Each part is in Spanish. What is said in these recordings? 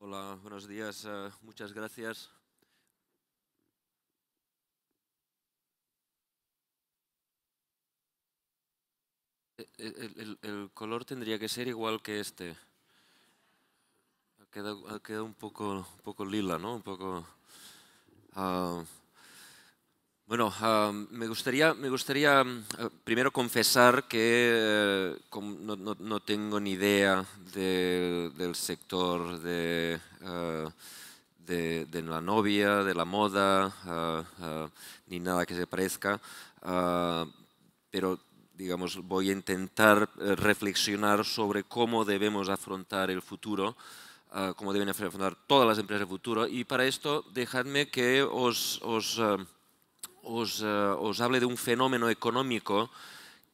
Hola, buenos días. Eh, muchas gracias. E, e, el, color tendría que ser igual que este. Ha quedado, un, poco, poco lila, ¿no? Un poco... Ah, bueno, me gustaría, me gustaría eh, primero confesar que eh, no, tengo ni idea del sector eh, de, de, la novia, de la moda, ni nada que se parezca, pero digamos, voy a intentar reflexionar sobre cómo debemos afrontar el futuro cómo deben afrontar todas las empresas del futuro. Y para esto, dejadme que os eh, os, hable de un fenómeno económico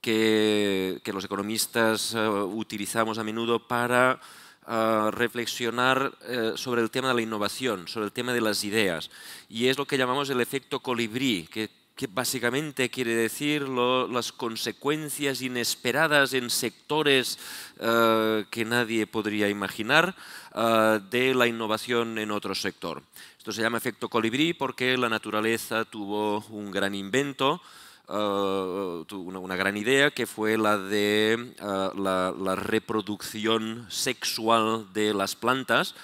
que, los economistas eh, utilizamos a menudo para eh, reflexionar sobre el tema de la innovación, sobre el tema de las ideas. Y es lo que llamamos el efecto colibrí, que que básicamente quiere decir las consecuencias inesperadas en sectores eh, que nadie podría imaginar eh, de la innovación en otro sector. Esto se llama efecto colibrí porque la naturaleza tuvo un gran invento, eh, una, gran idea, que fue la de la reproducción sexual de las plantas.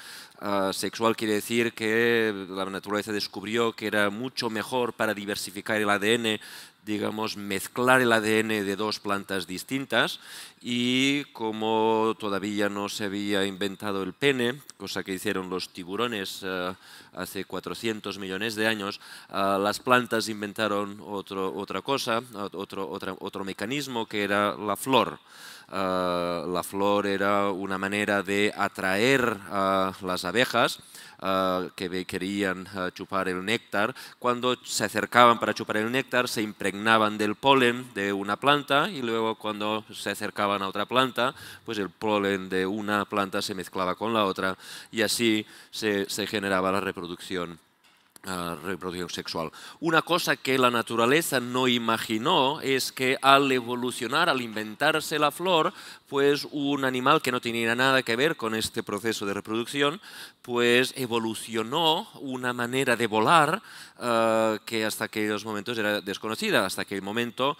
Ah, sexual quiere decir que la naturaleza descubrió que era mucho mejor para diversificar el ADN, digamos, mezclar el ADN de dos plantas distintas y como todavía no se había inventado el pene, cosa que hicieron los tiburones ah, hace 400 millones de años, ah, las plantas inventaron otra cosa, otro, otra, otro mecanismo que era la flor. Eh, la flor era una manera de atraer a eh, las abejas eh, que querían chupar el néctar. Cuando se acercaban para chupar el néctar, se impregnaban del polen de una planta y luego cuando se acercaban a otra planta, pues el polen de una planta se mezclaba con la otra y así se generaba la reproducción. Uh, reproducción sexual. Una cosa que la naturaleza no imaginó és que al evolucionar, al inventar-se la flor, pues un animal que no tenía nada que ver con este proceso de reproducción, pues evolucionó una manera de volar eh, que hasta aquellos momentos era desconocida. Hasta aquel momento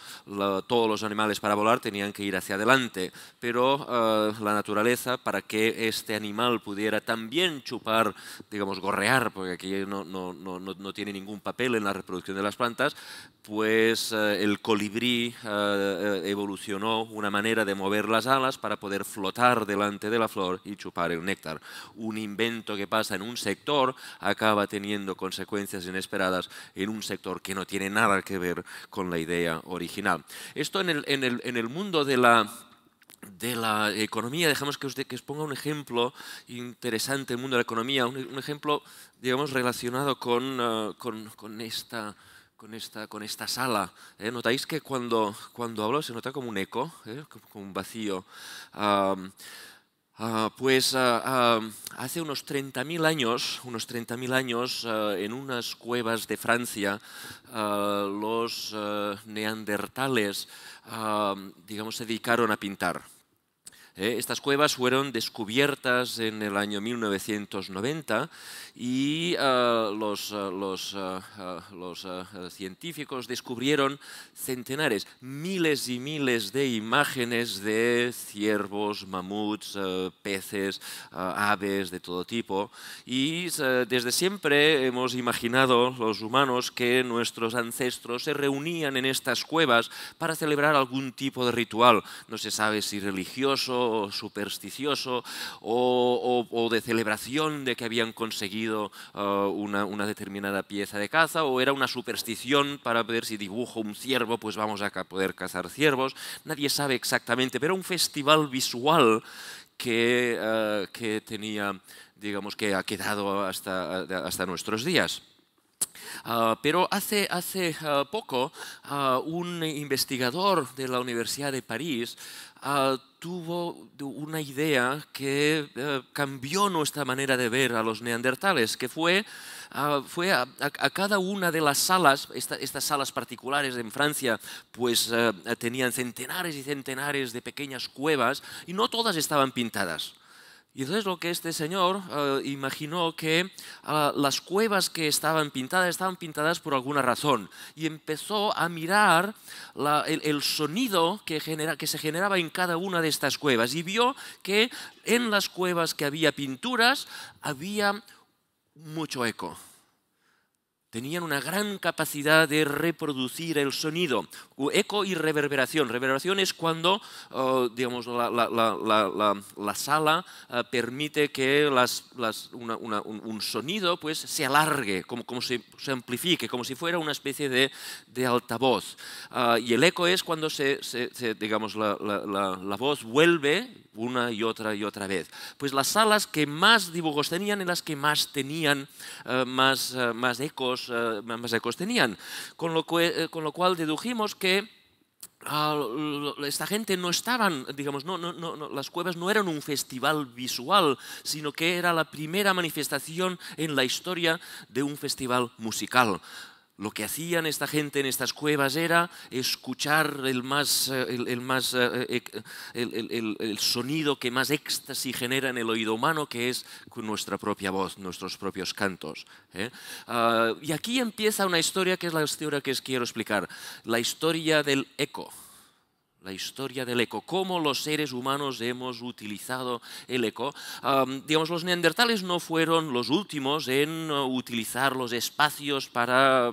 todos los animales para volar tenían que ir hacia adelante, pero eh, la naturaleza para que este animal pudiera también chupar, digamos, gorrear, porque aquí no tiene ningún papel en la reproducción de las plantas, pues eh, el colibrí eh, eh, evolucionó una manera de mover las alas para poder flotar delante de la flor y chupar el néctar. Un invento que pasa en un sector acaba teniendo consecuencias inesperadas en un sector que no tiene nada que ver con la idea original. Esto en el, mundo de la economía, dejamos que os, ponga un ejemplo interesante en el mundo de la economía, un, ejemplo, digamos, relacionado con esta con esta, sala. ¿eh? Notáis que cuando, hablo se nota como un eco, ¿eh? como un vacío. Ah, pues ah, ah, hace unos 30.000 años, unos años en unas cuevas de Francia, los neandertales digamos, se dedicaron a pintar. Eh, estas cuevas fueron descubiertas en el año 1990 y eh, los, eh, los científicos descubrieron centenares, miles y miles de imágenes de ciervos, mamuts, peces, aves de todo tipo. Y desde siempre hemos imaginado los humanos que nuestros ancestros se reunían en estas cuevas para celebrar algún tipo de ritual. No se sabe si religioso, supersticioso o, de celebración de que habían conseguido uh, una, determinada pieza de caza, o era una superstición para ver si dibujo un ciervo, pues vamos a poder cazar ciervos. Nadie sabe exactamente, pero un festival visual uh, que, tenía, digamos, que ha quedado hasta, hasta nuestros días. Uh, pero hace, hace poco un investigador de la Universidad de París Ah, tuvo una idea que eh, cambió nuestra manera de ver a los neandertales, que fue, ah, a, cada una de las salas, estas salas particulares en Francia, pues eh, tenían centenares y centenares de pequeñas cuevas y no todas estaban pintadas. Y entonces lo que este señor eh, imaginó que ah, las cuevas que estaban pintadas estaban pintadas por alguna razón y empezó a mirar el, sonido que se generaba en cada una de estas cuevas y vio que en las cuevas que había pinturas había mucho eco tenían una gran capacidad de reproducir el sonido. Eco y reverberación. Reverberación es cuando oh, digamos, la, sala eh, permite que las, un, sonido pues, se alargue, como, como se, amplifique, como si fuera una especie de, altavoz. Ah, y el eco es cuando se, digamos, la, voz vuelve, una y otra y otra vez. Pues las salas que más dibujos tenían y las que más tenían, eh, más, eh, más, ecos, eh, más ecos tenían. Con lo, con lo cual dedujimos que ah, esta gente no estaban, digamos, no, no, no, las cuevas no eran un festival visual, sino que era la primera manifestación en la historia de un festival musical. Lo que hacían esta gente en estas cuevas era escuchar el, más, eh, el, más, eh, eh, el, sonido que más éxtasis genera en el oído humano, que es nuestra propia voz, nuestros propios cantos. Ah, y aquí empieza una historia que es la historia que os quiero explicar, la historia del eco la historia del eco, cómo los seres humanos hemos utilizado el eco. digamos, los neandertales no fueron los últimos en uh, utilizar los espacios para,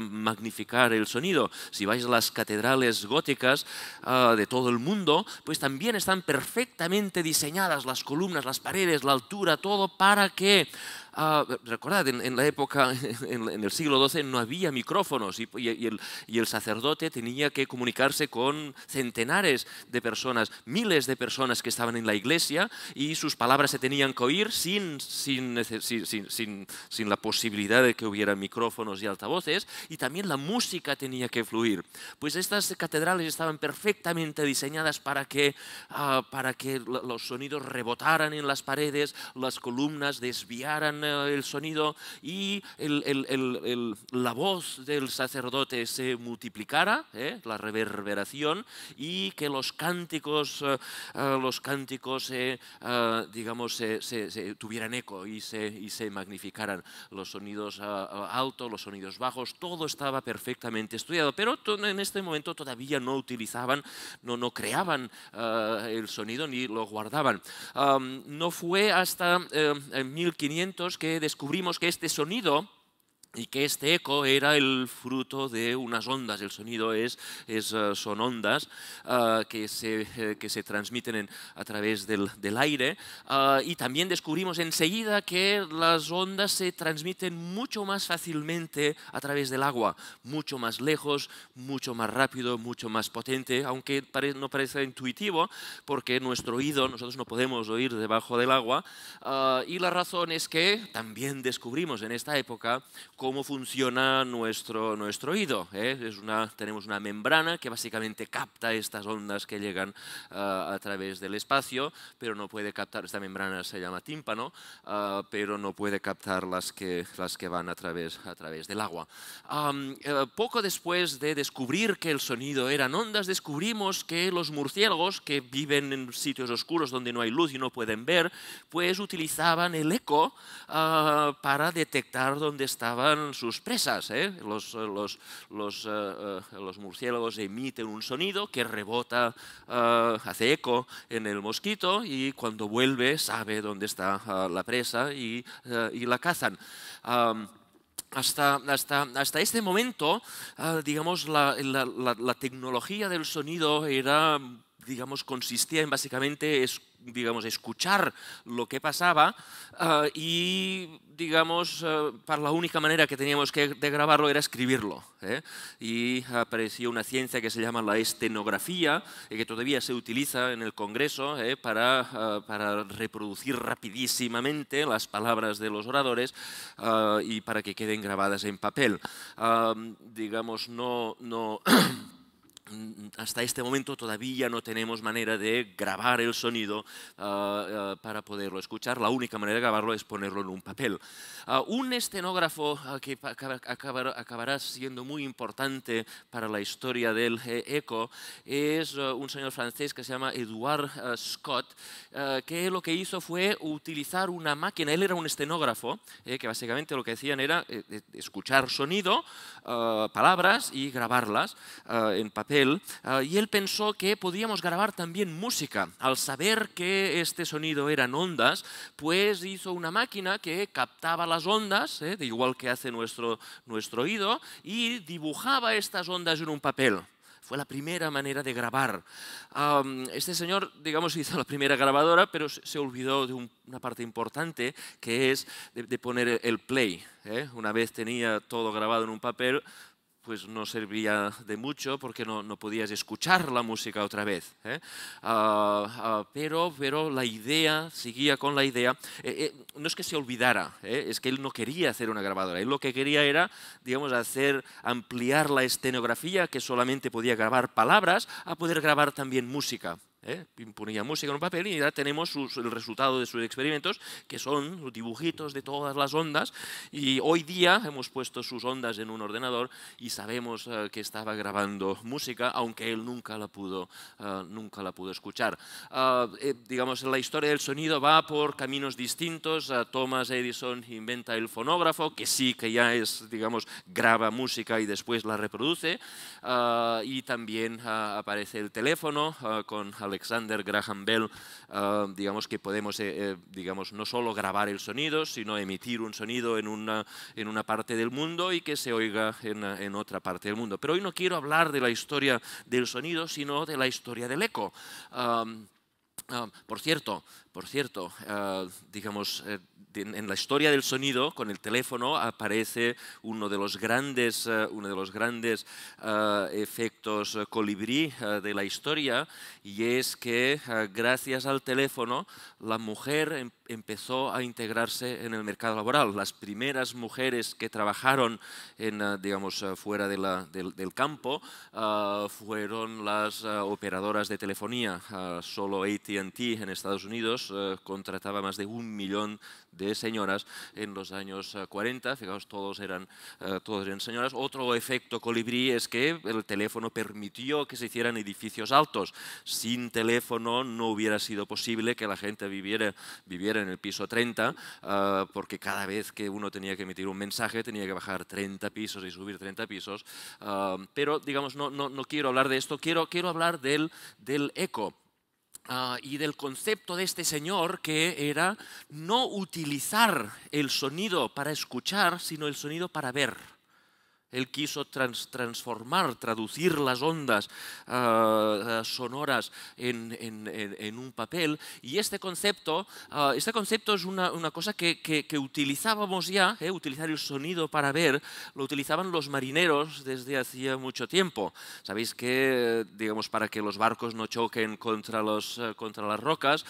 magnificar el sonido. Si vais a las catedrales góticas uh, de todo el mundo, pues también están perfectamente diseñadas las columnas, las paredes, la altura, todo para que Ah, recordad, en, la época, en, el siglo XII, no había micrófonos y, y, el, sacerdote tenía que comunicarse con centenares de personas, miles de personas que estaban en la iglesia y sus palabras se tenían que oír sin, sin, sin, la posibilidad de que hubiera micrófonos y altavoces y también la música tenía que fluir. Pues estas catedrales estaban perfectamente diseñadas para que, ah, para que los sonidos rebotaran en las paredes, las columnas desviaran eh, el sonido y la voz del sacerdote se multiplicara, eh, la reverberación, y que los cánticos, eh, los cánticos digamos, se, tuvieran eco y se, magnificaran. Los sonidos altos, los sonidos bajos, todo estaba perfectamente estudiado, pero en este momento todavía no utilizaban, no, no creaban el sonido ni lo guardaban. no fue hasta 1500 que descubrimos que este sonido y que este eco era el fruto de unas ondas, el sonido es, es eh, son ondas eh, que, se, eh, que se transmiten a través del, del aire y también descubrimos enseguida que las ondas se transmiten mucho más fácilmente a través del agua, mucho más lejos, mucho más rápido, mucho más potente, aunque no parece intuitivo porque nuestro oído, nosotros no podemos oír debajo del agua y la razón es que también descubrimos en esta época cómo funciona nuestro, nuestro oído. ¿eh? Es una, tenemos una membrana que básicamente capta estas ondas que llegan ah, a través del espacio, pero no puede captar, esta membrana se llama tímpano, ah, pero no puede captar las que, las que van a través, a través del agua. Eh, poco después de descubrir que el sonido eran ondas, descubrimos que los murciélagos que viven en sitios oscuros donde no hay luz y no pueden ver, pues utilizaban el eco ah, para detectar dónde estaba sus presas. ¿eh? Eh, los, los, eh, los, murciélagos emiten un sonido que rebota, hace eco en el mosquito y cuando vuelve sabe dónde está la presa y, y la cazan. hasta, hasta, hasta, este momento, digamos, la, la, tecnología del sonido era digamos, consistía en básicamente digamos, escuchar lo que pasaba eh, y, digamos, eh, para la única manera que teníamos que de grabarlo era escribirlo. ¿eh? Y apareció una ciencia que se llama la estenografía, que todavía se utiliza en el Congreso para, para, reproducir rapidísimamente las palabras de los oradores y para que queden grabadas en papel. digamos, no... no Mm, hasta este momento todavía no tenemos manera de grabar el sonido ah, ah, para poderlo escuchar. La única manera de grabarlo es ponerlo en un papel. Ah, un escenógrafo que acabará siendo muy importante para la historia del eh, eco es un señor francés que se llama Edouard Scott, que lo que hizo fue utilizar una máquina. Él era un escenógrafo, eh, que básicamente lo que hacían era eh, escuchar sonido, palabras y grabarlas en papel Ah, y él pensó que podíamos grabar también música. Al saber que este sonido eran ondas, pues hizo una máquina que captaba las ondas, eh, de igual que hace nuestro, nuestro oído, y dibujaba estas ondas en un papel. Fue la primera manera de grabar. este señor, digamos, hizo la primera grabadora, pero se olvidó de una parte importante, que es de, poner el play. Eh. Una vez tenía todo grabado en un papel, pues no servía de mucho porque no, podías escuchar la música otra vez. ¿eh? Ah, ah, pero, pero la idea, seguía con la idea, eh, eh, no es que se olvidara, es que él no quería hacer una grabadora, él lo que quería era, digamos, hacer, ampliar la escenografía que solamente podía grabar palabras a poder grabar también música. ¿Eh? Ponía música en un papel y ya tenemos el resultado de sus experimentos, que son los dibujitos de todas las ondas. Y hoy día hemos puesto sus ondas en un ordenador y sabemos eh, que estaba grabando música, aunque él nunca la pudo, eh, nunca la pudo escuchar. Eh, digamos, la historia del sonido va por caminos distintos. Thomas Edison inventa el fonógrafo, que sí que ya es, digamos, graba música y después la reproduce. y también aparece el teléfono con Alexander Graham Bell, ah, digamos que podemos eh, eh, digamos, no solo grabar el sonido, sino emitir un sonido en una, en una parte del mundo y que se oiga en, otra parte del mundo. Pero hoy no quiero hablar de la historia del sonido, sino de la historia del eco. Ah, ah, por cierto, por cierto, eh, digamos, eh, en la historia del sonido, con el teléfono aparece uno de los grandes, eh, uno de los grandes efectos colibrí de la historia, y es que gracias al teléfono la mujer em, empezó a integrarse en el mercado laboral. Las primeras mujeres que trabajaron digamos, fuera del, del, campo fueron las operadoras de telefonía. solo ATT en Estados Unidos eh, contrataba más de un millón de señoras en los años 40. Eh, Fijaos, todos eran, eh, todos eran señoras. Otro efecto colibrí es que el teléfono permitió que se hicieran edificios altos. Sin teléfono no hubiera sido posible que la gente viviera, viviera en el piso 30, porque cada vez que uno tenía que emitir un mensaje tenía que bajar 30 pisos y subir 30 pisos. pero, digamos, no, no, quiero hablar de esto, quiero, quiero hablar del, del eco. Ah, y del concepto de este señor que era no utilizar el sonido para escuchar, sino el sonido para ver. Él quiso transformar, traducir las ondas ah, ah, sonoras en, un papel. Y este concepto, ah, este concepto es una, cosa que, utilizábamos ya, eh, utilizar el sonido para ver, lo utilizaban los marineros desde hacía mucho tiempo. Sabéis que, digamos, para que los barcos no choquen contra, los, eh, contra las rocas,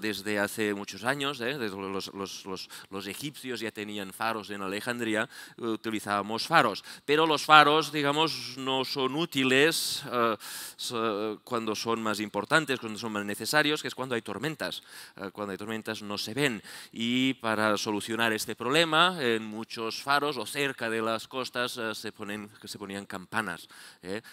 desde hace muchos años, eh, los, los egipcios ya tenían faros en Alejandría, utilizábamos faros pero los faros, digamos, no son útiles eh, cuando son más importantes, cuando son más necesarios, que es cuando hay tormentas. Eh, cuando hay tormentas no se ven. Y para solucionar este problema, en muchos faros o cerca de las costas eh, se, ponen, se ponían campanas.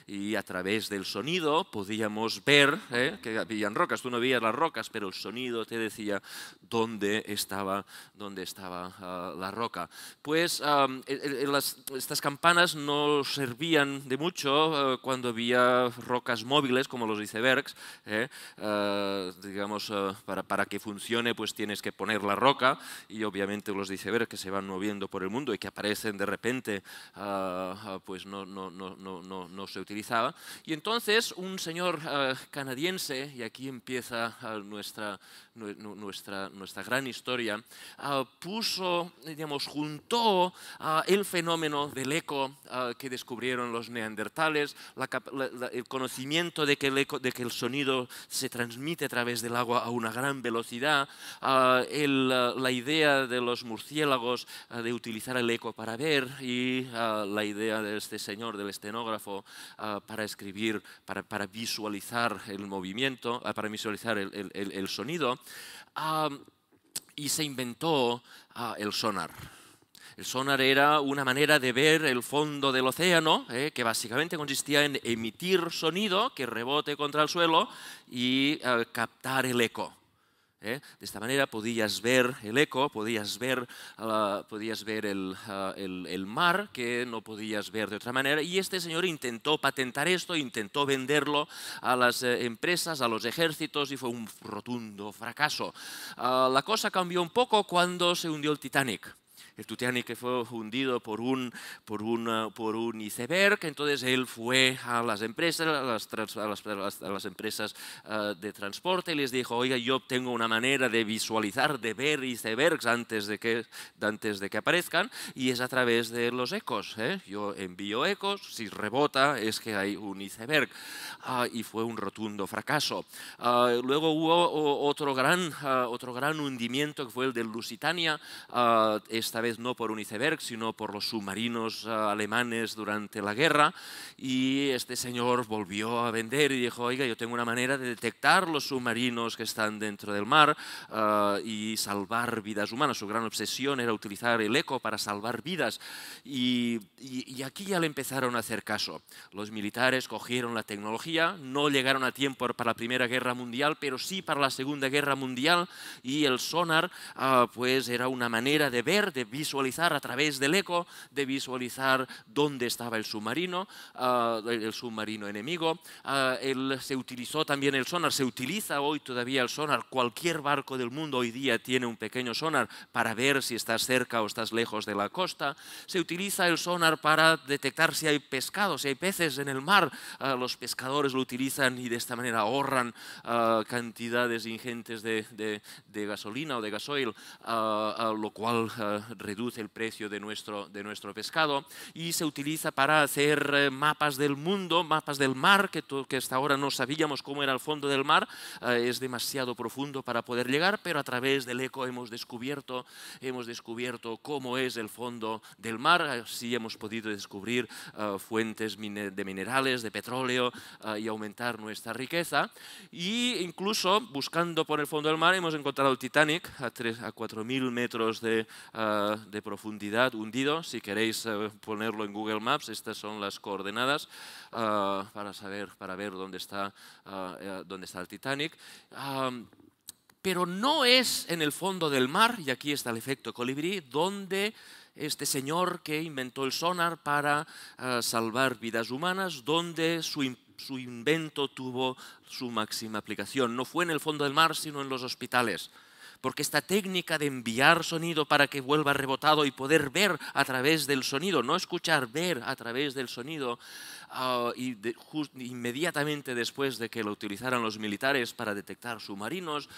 Y a través del sonido podíamos ver que habían rocas. Tú no veías las rocas, pero el sonido te decía dónde estaba, dónde estaba ah, la roca. Pues e, e, e, estas campanas Panas no servían de mucho eh, cuando había rocas móviles, como los icebergs. Eh, eh, digamos, para, para, que funcione, pues tienes que poner la roca y obviamente los icebergs que se van moviendo por el mundo y que aparecen de repente, ah, ah, pues no, no, no, no, se utilizaba. Y entonces un señor canadiense, y aquí empieza ah, nuestra, nuestra, nuestra gran historia, puso, digamos, juntó el fenómeno del eco Ah, que descubrieron los neandertales, el conocimiento de que el, de que el sonido se transmite a través del agua a una gran velocidad, ah, ah, la idea de los murciélagos de utilizar el eco para ver y la idea de este señor, del estenógrafo, para escribir, para, visualizar el movimiento, para visualizar el sonido. y se inventó el sonar. El sonar era una manera de ver el fondo del océano, eh, que básicamente consistía en emitir sonido que rebote contra el suelo y captar el eco. Eh. De esta manera podías ver el eco, podías ver, ah, podías ver ah, el, mar, que no podías ver de otra manera. Y este señor intentó patentar esto, intentó venderlo a las eh, empresas, a los ejércitos, y fue un rotundo fracaso. Ah, la cosa cambió un poco cuando se hundió el Titanic el que fue hundido por un, por, una, por un iceberg, entonces él fue a las empresas, a las, empresas ah, de transporte y les dijo, oiga, yo tengo una manera de visualizar, de ver icebergs antes de que, antes de que aparezcan y es a través de los ecos. ¿eh? Yo envío ecos, si rebota es que hay un iceberg ah, y fue un rotundo fracaso. Ah, luego hubo otro gran, otro gran hundimiento que fue el de Lusitania, esta vez no por un iceberg, sino por los submarinos eh, alemanes durante la guerra. Y este señor volvió a vender y dijo, oiga, yo tengo una manera de detectar los submarinos que están dentro del mar eh, y salvar vidas humanas. Su gran obsesión era utilizar el eco para salvar vidas. Y, aquí ya le empezaron a hacer caso. Los militares cogieron la tecnología, no llegaron a tiempo para la Primera Guerra Mundial, pero sí para la Segunda Guerra Mundial y el sonar eh, pues era una manera de ver, de visualizar a través del eco, de visualizar dónde estaba el submarino, ah, el submarino enemigo. Ah, se utilizó también el sonar, se utiliza hoy todavía el sonar. Cualquier barco del mundo hoy día tiene un pequeño sonar para ver si estás cerca o estás lejos de la costa. Se utiliza el sonar para detectar si hay pescado, si hay peces en el mar. Ah, los pescadores lo utilizan y de esta manera ahorran cantidades ingentes de, de, de, gasolina o de gasoil, lo cual reduce el precio de nuestro, de nuestro pescado y se utiliza para hacer eh, mapas del mundo, mapas del mar, que, que hasta ahora no sabíamos cómo era el fondo del mar, eh, es demasiado profundo para poder llegar, pero a través del eco hemos descubierto, hemos descubierto cómo es el fondo del mar, así hemos podido descubrir eh, fuentes de minerales, de petróleo y aumentar nuestra riqueza. Y incluso buscando por el fondo del mar hemos encontrado el Titanic a, a 4.000 metros de de profundidad hundido. Si queréis eh, ponerlo en Google Maps, estas son las coordenadas ah, para saber, para ver dónde está, ah, eh, dónde está el Titanic. pero no es en el fondo del mar, y aquí está el efecto colibrí, donde este señor que inventó el sonar para ah, salvar vidas humanas, donde su invento tuvo su máxima aplicación. No fue en el fondo del mar, sino en los hospitales porque esta técnica de enviar sonido para que vuelva rebotado y poder ver a través del sonido, no escuchar, ver a través del sonido, Ah, y de, inmediatamente después de que lo utilizaran los militares para detectar submarinos,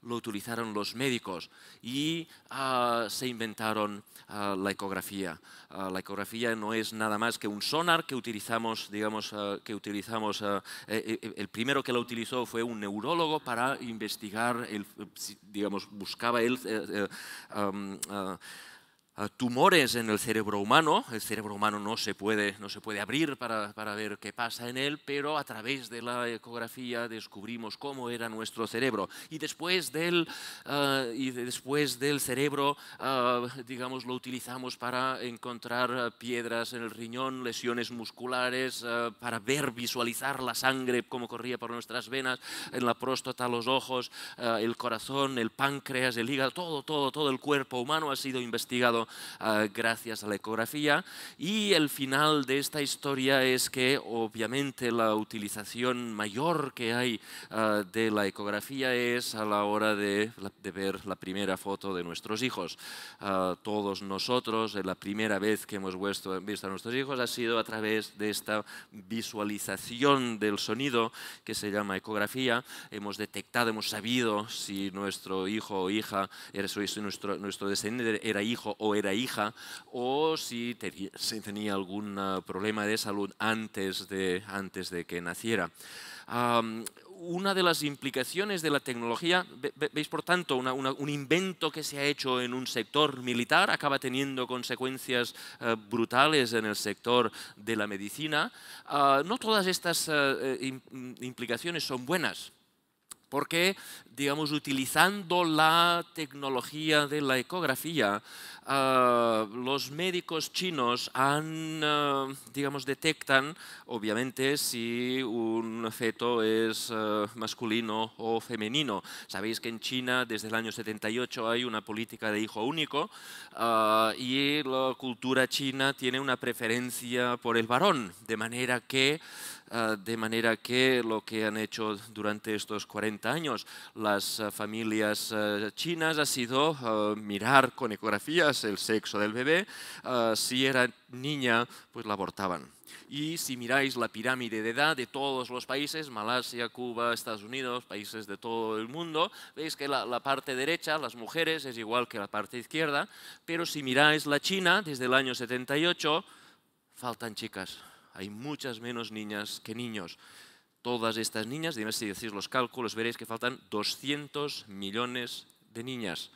lo utilizaron los médicos y ah, se inventaron ah, la ecografía. la ecografía no es nada más que un sonar que utilizamos, digamos, que utilizamos, eh, eh, eh, el primero que lo utilizó fue un neurólogo para investigar, el, digamos, buscaba él tumores en el cerebro humano. El cerebro humano no se puede, no se puede abrir para, ver qué pasa en él, pero a través de la ecografía descubrimos cómo era nuestro cerebro. Y después del, eh, y después del cerebro, eh, digamos, lo utilizamos para encontrar piedras en el riñón, lesiones musculares, eh, para ver, visualizar la sangre como corría por nuestras venas, en la próstata, los ojos, el corazón, el páncreas, el hígado, todo, todo, todo el cuerpo humano ha sido investigado Ah, gracias a la ecografía. Y el final de esta historia es que obviamente la utilización mayor que hay ah, de la ecografía es a la hora de, ver la primera foto de nuestros hijos. Ah, todos nosotros, eh, la primera vez que hemos visto, a nuestros hijos ha sido a través de esta visualización del sonido que se llama ecografía. Hemos detectado, hemos sabido si nuestro hijo o hija, nuestro, nuestro descendiente era hijo o era hija, o si tenía, tenía algún ah, problema de salud antes de, antes de que naciera. una de las implicaciones de la tecnología, veis por tanto, un invento que se ha hecho en un sector militar acaba teniendo consecuencias ah, brutales en el sector de la medicina. Ah, no todas estas eh, implicaciones son buenas porque, digamos, utilizando la tecnología de la ecografía, Ah, los médicos chinos han, ah, digamos, detectan, obviamente, si un feto es ah, masculino o femenino. Sabéis que en China desde el año 78 hay una política de hijo único y la cultura china tiene una preferencia por el varón, de manera que de manera que lo que han hecho durante estos 40 años las familias chinas ha sido mirar con ecografía el sexo del bebé, ah, si era niña, pues la abortaban. Y si miráis la pirámide de edad de todos los países, Malasia, Cuba, Estados Unidos, países de todo el mundo, veis que la, parte derecha, las mujeres, es igual que la parte izquierda, pero si miráis la China, desde el año 78, faltan chicas. Hay muchas menos niñas que niños. Todas estas niñas, dime si decís los cálculos, veréis que faltan 200 millones de niñas.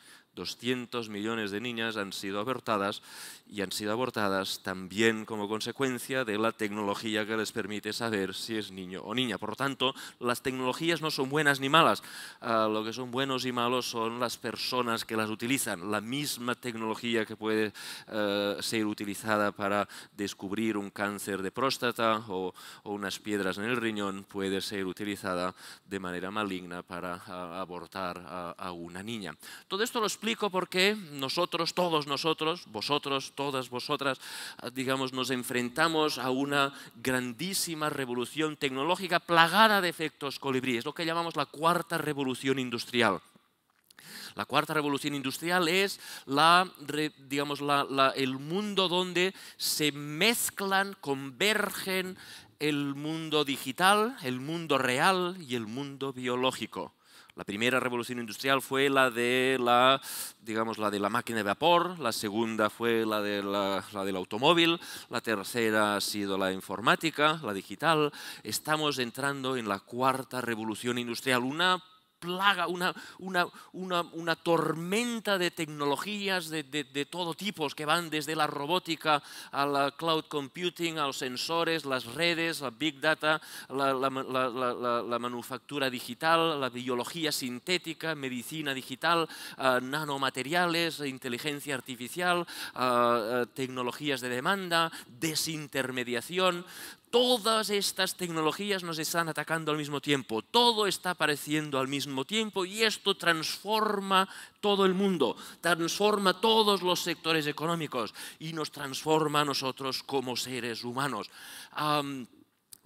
200 millones de niñas han sido abortadas y han sido abortadas también como consecuencia de la tecnología que les permite saber si es niño o niña. Por lo tanto, las tecnologías no son buenas ni malas. Ah, lo que son buenos y malos son las personas que las utilizan. La misma tecnología que puede ah, ser utilizada para descubrir un cáncer de próstata o, unas piedras en el riñón puede ser utilizada de manera maligna para ah, abortar a, una niña. Todo esto lo explico por qué nosotros, todos nosotros, vosotros, todas vosotras, ah, digamos, nos enfrentamos a una grandísima revolución tecnológica plagada de efectos colibríes, lo que llamamos la cuarta revolución industrial. La cuarta revolución industrial es el mundo donde se mezclan, convergen el mundo digital, el mundo real y el mundo biológico. La primera revolución industrial fue la de la, digamos, la, de la máquina de vapor, la segunda fue la, de la, la del automóvil, la tercera ha sido la informática, la digital. Estamos entrando en la cuarta revolución industrial, una una, tormenta de tecnologías de, todo tipo que van desde la robótica a la cloud computing, a los sensores, las redes, la big data, la, manufactura digital, la biología sintética, medicina digital, eh, nanomateriales, inteligencia artificial, eh, eh, tecnologías de demanda, desintermediación Todas estas tecnologías nos están atacando al mismo tiempo, todo está apareciendo al mismo tiempo y esto transforma todo el mundo, transforma todos los sectores económicos y nos transforma a nosotros como seres humanos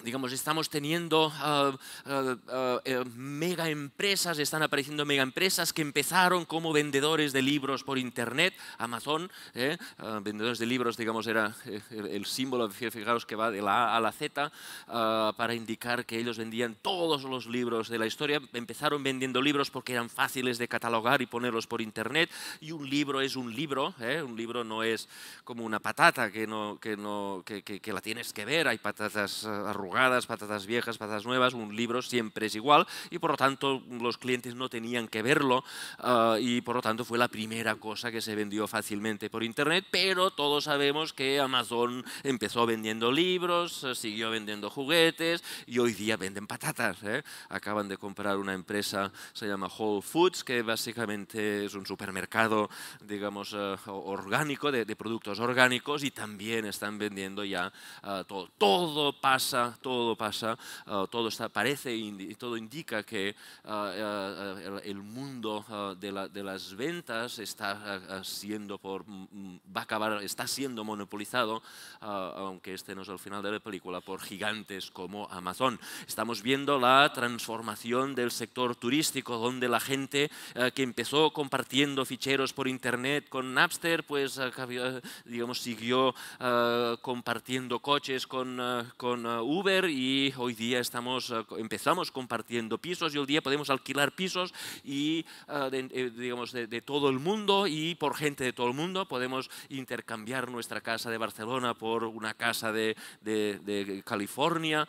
digamos, estamos teniendo ah, ah, ah, eh, mega empresas, están apareciendo mega empresas que empezaron como vendedores de libros por internet, Amazon, ¿eh? vendedores de libros, digamos, era eh, el símbolo, fijaros que va de la A a la Z, para indicar que ellos vendían todos los libros de la historia. Empezaron vendiendo libros porque eran fáciles de catalogar y ponerlos por internet, y un libro es un libro, un libro no es como una patata que, no, que, no, que la tienes que ver, hay patatas arrugadas patatas viejas, patatas nuevas, un libro siempre es igual y por lo tanto los clientes no tenían que verlo ah, y por lo tanto fue la primera cosa que se vendió fácilmente por internet, pero todos sabemos que Amazon empezó vendiendo libros, eh, siguió vendiendo juguetes y hoy día venden patatas. ¿eh? Acaban de comprar una empresa, se llama Whole Foods, que básicamente es un supermercado, digamos, eh, orgánico, de, productos orgánicos y también están vendiendo ya ah, todo. Todo pasa todo pasa, ah, todo está, parece y todo indica que ah, ah, el mundo de, las ventas está siendo por, va a acabar, está siendo monopolizado, aunque este no es el final de la película, por gigantes como Amazon. Estamos viendo la transformación del sector turístico, donde la gente que empezó compartiendo ficheros por internet con Napster, pues digamos siguió compartiendo coches con Uber y hoy día estamos, eh, empezamos compartiendo pisos y hoy día podemos alquilar pisos y, eh, de, eh, digamos, de, todo el mundo y por gente de todo el mundo podemos intercambiar nuestra casa de Barcelona por una casa de, de California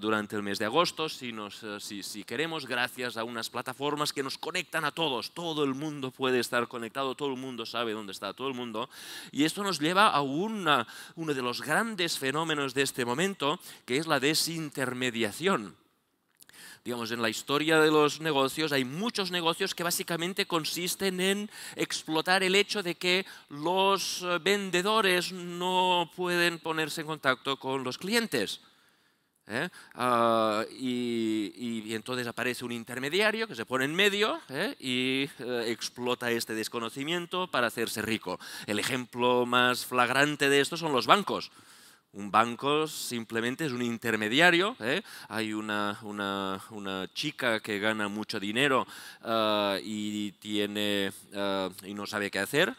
durante el mes de agosto si, nos, si, si queremos gracias a unas plataformas que nos conectan a todos. Todo el mundo puede estar conectado, todo el mundo sabe dónde está todo el mundo y esto nos lleva a una, uno de los grandes fenómenos de este momento que es la desintermediación. Digamos, en la historia de los negocios hay muchos negocios que básicamente consisten en explotar el hecho de que los eh, vendedores no pueden ponerse en contacto con los clientes. ¿eh? Ah, y, entonces aparece un intermediario que se pone en medio ¿eh? y explota este desconocimiento para hacerse rico. El ejemplo más flagrante de esto son los bancos. Un banco simplemente es un intermediario. ¿eh? Hay una, chica que gana mucho dinero eh, y, tiene, eh, y no sabe qué hacer.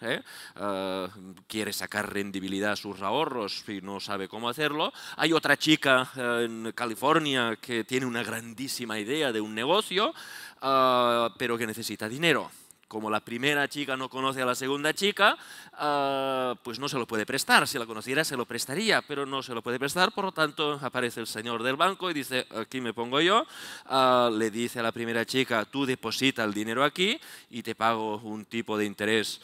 quiere sacar rendibilidad a sus ahorros y no sabe cómo hacerlo. Hay otra chica en California que tiene una grandísima idea de un negocio, pero que necesita dinero como la primera chica no conoce a la segunda chica, ah, pues no se lo puede prestar. Si la conociera, se lo prestaría, pero no se lo puede prestar. Por lo tanto, aparece el señor del banco y dice, aquí me pongo yo. Ah, le dice a la primera chica, tú deposita el dinero aquí y te pago un tipo de interés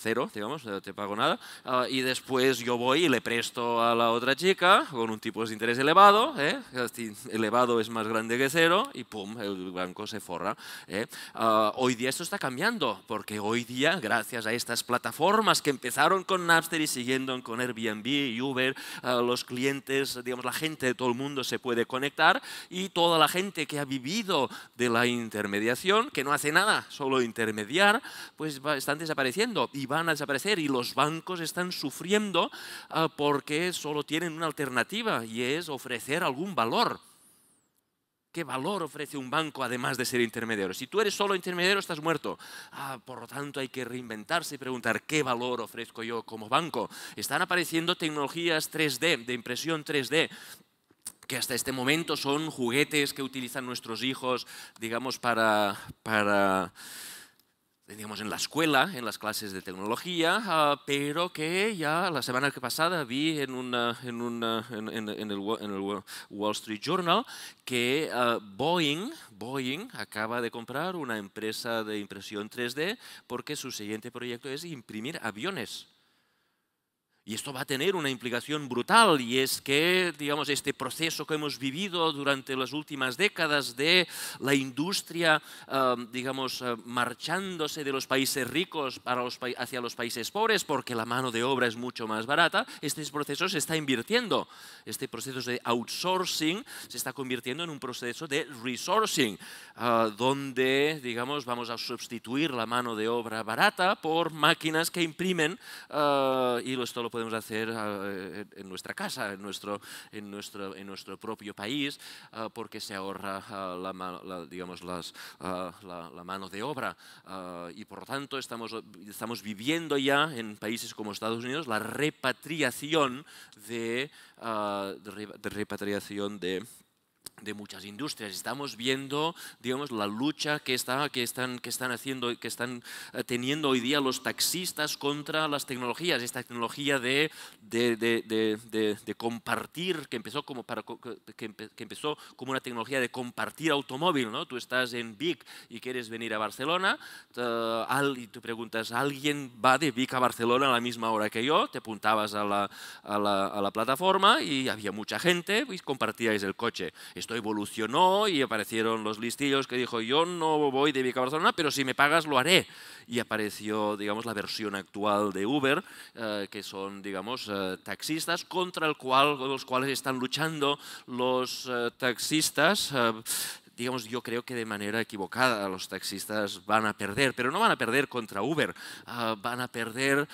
cero, digamos, no te pago nada, ah, y después yo voy y le presto a la otra chica con un tipo de interés elevado, ¿eh? elevado es más grande que cero, y pum, el banco se forra. ¿eh? Ah, hoy día esto está cambiando, porque hoy día, gracias a estas plataformas que empezaron con Napster y siguiendo con Airbnb y Uber, ah, los clientes, digamos, la gente de todo el mundo se puede conectar y toda la gente que ha vivido de la intermediación, que no hace nada, solo intermediar, pues están desapareciendo. Y van a desaparecer y los bancos están sufriendo ah, porque solo tienen una alternativa y es ofrecer algún valor. ¿Qué valor ofrece un banco además de ser intermediario? Si tú eres solo intermediario, estás muerto. Ah, por lo tanto, hay que reinventarse y preguntar qué valor ofrezco yo como banco. Están apareciendo tecnologías 3D, de impresión 3D que hasta este momento son juguetes que utilizan nuestros hijos, digamos, para, para digamos, en la escuela, en las clases de tecnología, ah, pero que ya la semana que pasada vi en, en, en, el, Wall Street Journal que ah, Boeing, Boeing acaba de comprar una empresa de impresión 3D porque su siguiente proyecto es imprimir aviones. Y esto va a tener una implicación brutal y es que, digamos, este proceso que hemos vivido durante las últimas décadas de la industria, um, digamos, uh, marchándose de los países ricos para los hacia los países pobres porque la mano de obra es mucho más barata, este proceso se está invirtiendo. Este proceso de outsourcing se está convirtiendo en un proceso de resourcing, uh, donde, digamos, vamos a sustituir la mano de obra barata por máquinas que imprimen uh, y esto lo podemos podemos hacer ah, en nuestra casa, en nuestro, en nuestro, en nuestro propio país, ah, porque se ahorra ah, la, digamos, las, la, mano de obra. y por lo tanto estamos, estamos viviendo ya en países como Estados Unidos la repatriación de, de repatriación de de muchas industrias. Estamos viendo, digamos, la lucha que, está, que, están, que están haciendo, que están eh, teniendo hoy día los taxistas contra las tecnologías. Esta tecnología de, de, compartir, que empezó, como para, empezó como una tecnología de compartir automóvil. ¿no? Tú estás en Vic y quieres venir a Barcelona y tú preguntas, ¿alguien va de Vic a Barcelona a la misma hora que yo? Te apuntabas a la, plataforma y había mucha gente y compartíais el coche evolucionó y aparecieron los listillos que dijo, yo no voy de mi pero si me pagas lo haré. Y apareció, digamos, la versión actual de Uber, eh, que son, digamos, eh, taxistas contra el cual, los cuales están luchando los eh, taxistas digamos, yo creo que de manera equivocada los taxistas van a perder, pero no van a perder contra Uber, ah, van a perder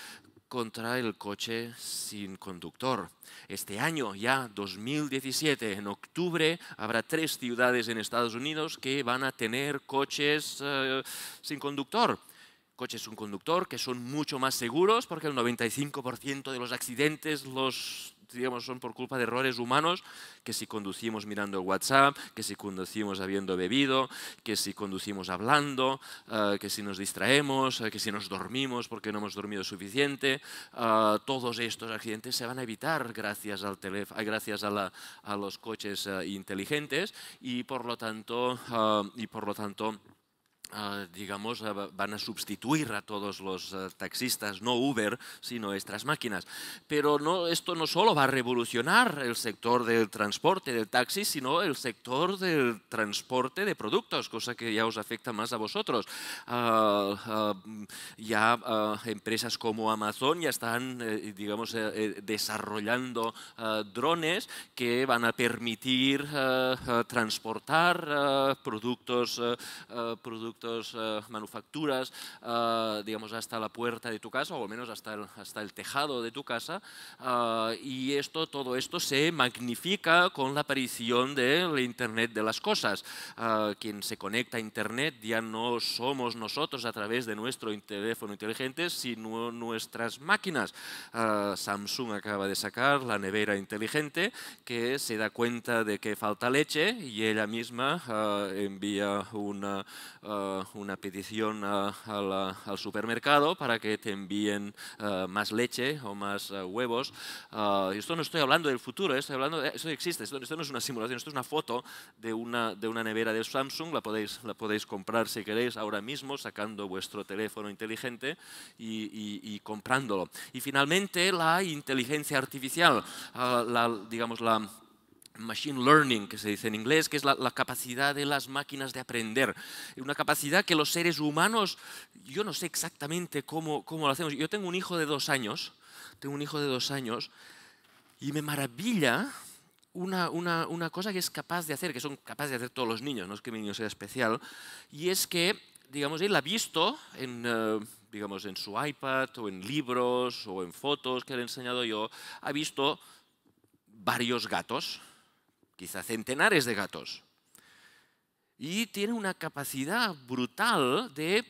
contra el coche sin conductor. Este año, ya 2017, en octubre, habrá tres ciudades en Estados Unidos que van a tener coches eh, sin conductor. Coches sin conductor que son mucho más seguros porque el 95% de los accidentes los digamos, son por culpa de errores humanos, que si conducimos mirando el WhatsApp, que si conducimos habiendo bebido, que si conducimos hablando, eh, que si nos distraemos, eh, que si nos dormimos porque no hemos dormido suficiente, eh, todos estos accidentes se van a evitar gracias, al gracias a, a los coches inteligentes y por lo tanto... y por lo tanto Ah, digamos, ah, van a sustituir a todos los ah, taxistas, no Uber, sino estas máquinas. Pero no, esto no solo va a revolucionar el sector del transporte del taxi, sino el sector del transporte de productos, cosa que ya os afecta más a vosotros. ya empresas como Amazon ya están, eh, digamos, eh, eh, desarrollando drones que van a permitir transportar productos, productos productos, eh, manufacturas, eh, digamos, hasta la puerta de tu casa, o al menos hasta el, hasta el tejado de tu casa. Eh, y esto, todo esto se magnifica con la aparición del Internet de las cosas. quien se conecta a Internet ya no somos nosotros a través de nuestro teléfono inteligente, sino nuestras máquinas. Samsung acaba de sacar la nevera inteligente que se da cuenta de que falta leche y ella misma envía una, eh, una petición al supermercado para que te envíen eh, más leche o más eh, huevos. esto no estoy hablando del futuro, estoy hablando esto existe, esto, no es una simulación, esto es una foto de una, de una nevera de Samsung, la podéis, la podéis comprar si queréis ahora mismo sacando vuestro teléfono inteligente y, comprándolo. Y finalmente la inteligencia artificial, la, digamos la Machine learning, que se dice en inglés, que es la, capacidad de las máquinas de aprender. Una capacidad que los seres humanos, yo no sé exactamente cómo, cómo lo hacemos. Yo tengo un hijo de dos años, tengo un hijo de dos años, y me maravilla una, una, una cosa que es capaz de hacer, que son capaces de hacer todos los niños, no es que mi niño sea especial, y es que, digamos, él ha visto en... Eh, digamos, en su iPad o en libros o en fotos que le he enseñado yo, ha visto varios gatos, quizá centenares de gatos. Y tiene una capacidad brutal de,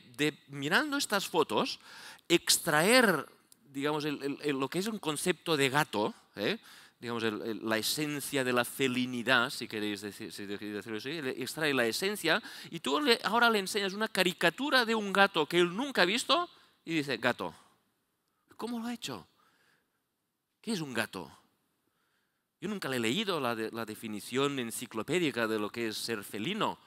mirando estas fotos, extraer digamos, lo que es un concepto de gato, ¿eh? digamos, la esencia de la felinidad, si queréis, decirlo así, extrae la esencia, y tú ahora le enseñas una caricatura de un gato que él nunca ha visto y dice, gato. ¿Cómo lo ha hecho? ¿Qué es un gato? Yo nunca le he leído la, definición enciclopédica de lo que es ser felino.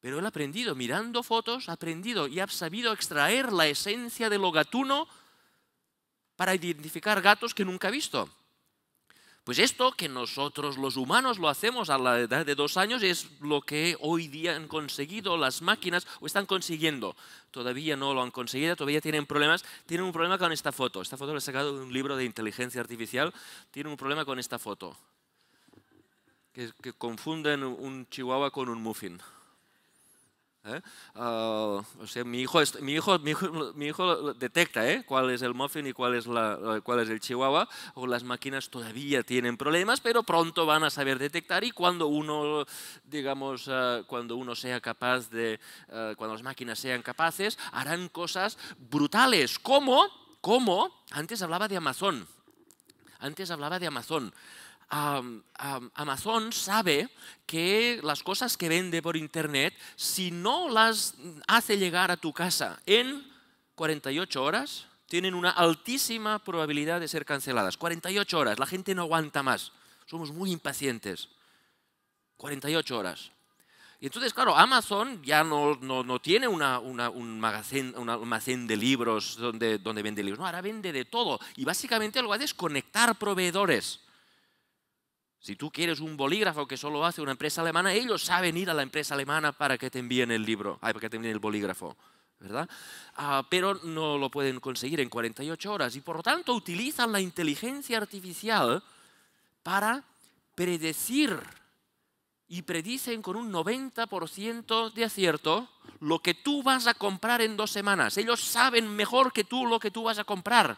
Pero él ha aprendido, mirando fotos, ha aprendido y ha sabido extraer la esencia de lo gatuno para identificar gatos que nunca ha visto. Pues esto que nosotros los humanos lo hacemos a la edad de dos años es lo que hoy día han conseguido las máquinas o están consiguiendo. Todavía no lo han conseguido, todavía tienen problemas. Tienen un problema con esta foto. Esta foto la he sacado de un libro de inteligencia artificial. Tienen un problema con esta foto. Que, que confunden un chihuahua con un muffin. ¿eh? Ah, o sea, mi hijo, mi mi hijo, detecta ¿eh? cuál es el muffin y cuál es, la, cuál es el chihuahua. O las máquinas todavía tienen problemas, pero pronto van a saber detectar y cuando uno, digamos, ah, cuando uno sea capaz de, ah, cuando las máquinas sean capaces, harán cosas brutales. Como, como antes hablaba de Amazon. Antes hablaba de Amazon. Amazon sabe que las cosas que vende por Internet, si no las hace llegar a tu casa en 48 horas, tienen una altísima probabilidad de ser canceladas. 48 horas, la gente no aguanta más. Somos muy impacientes. 48 horas. Y entonces, claro, Amazon ya no, tiene una, un, almacén de libros donde, donde vende libros. No, ahora vende de todo. Y básicamente lo va a es proveedores. Si tú quieres un bolígrafo que solo hace una empresa alemana, ellos saben ir a la empresa alemana para que te envíen el libro, ah, para que te envíen el bolígrafo, ¿verdad? Ah, pero no lo pueden conseguir en 48 horas y por lo tanto utilizan la inteligencia artificial para predecir y predicen con un 90% de acierto lo que tú vas a comprar en dos semanas. Ellos saben mejor que tú lo que tú vas a comprar.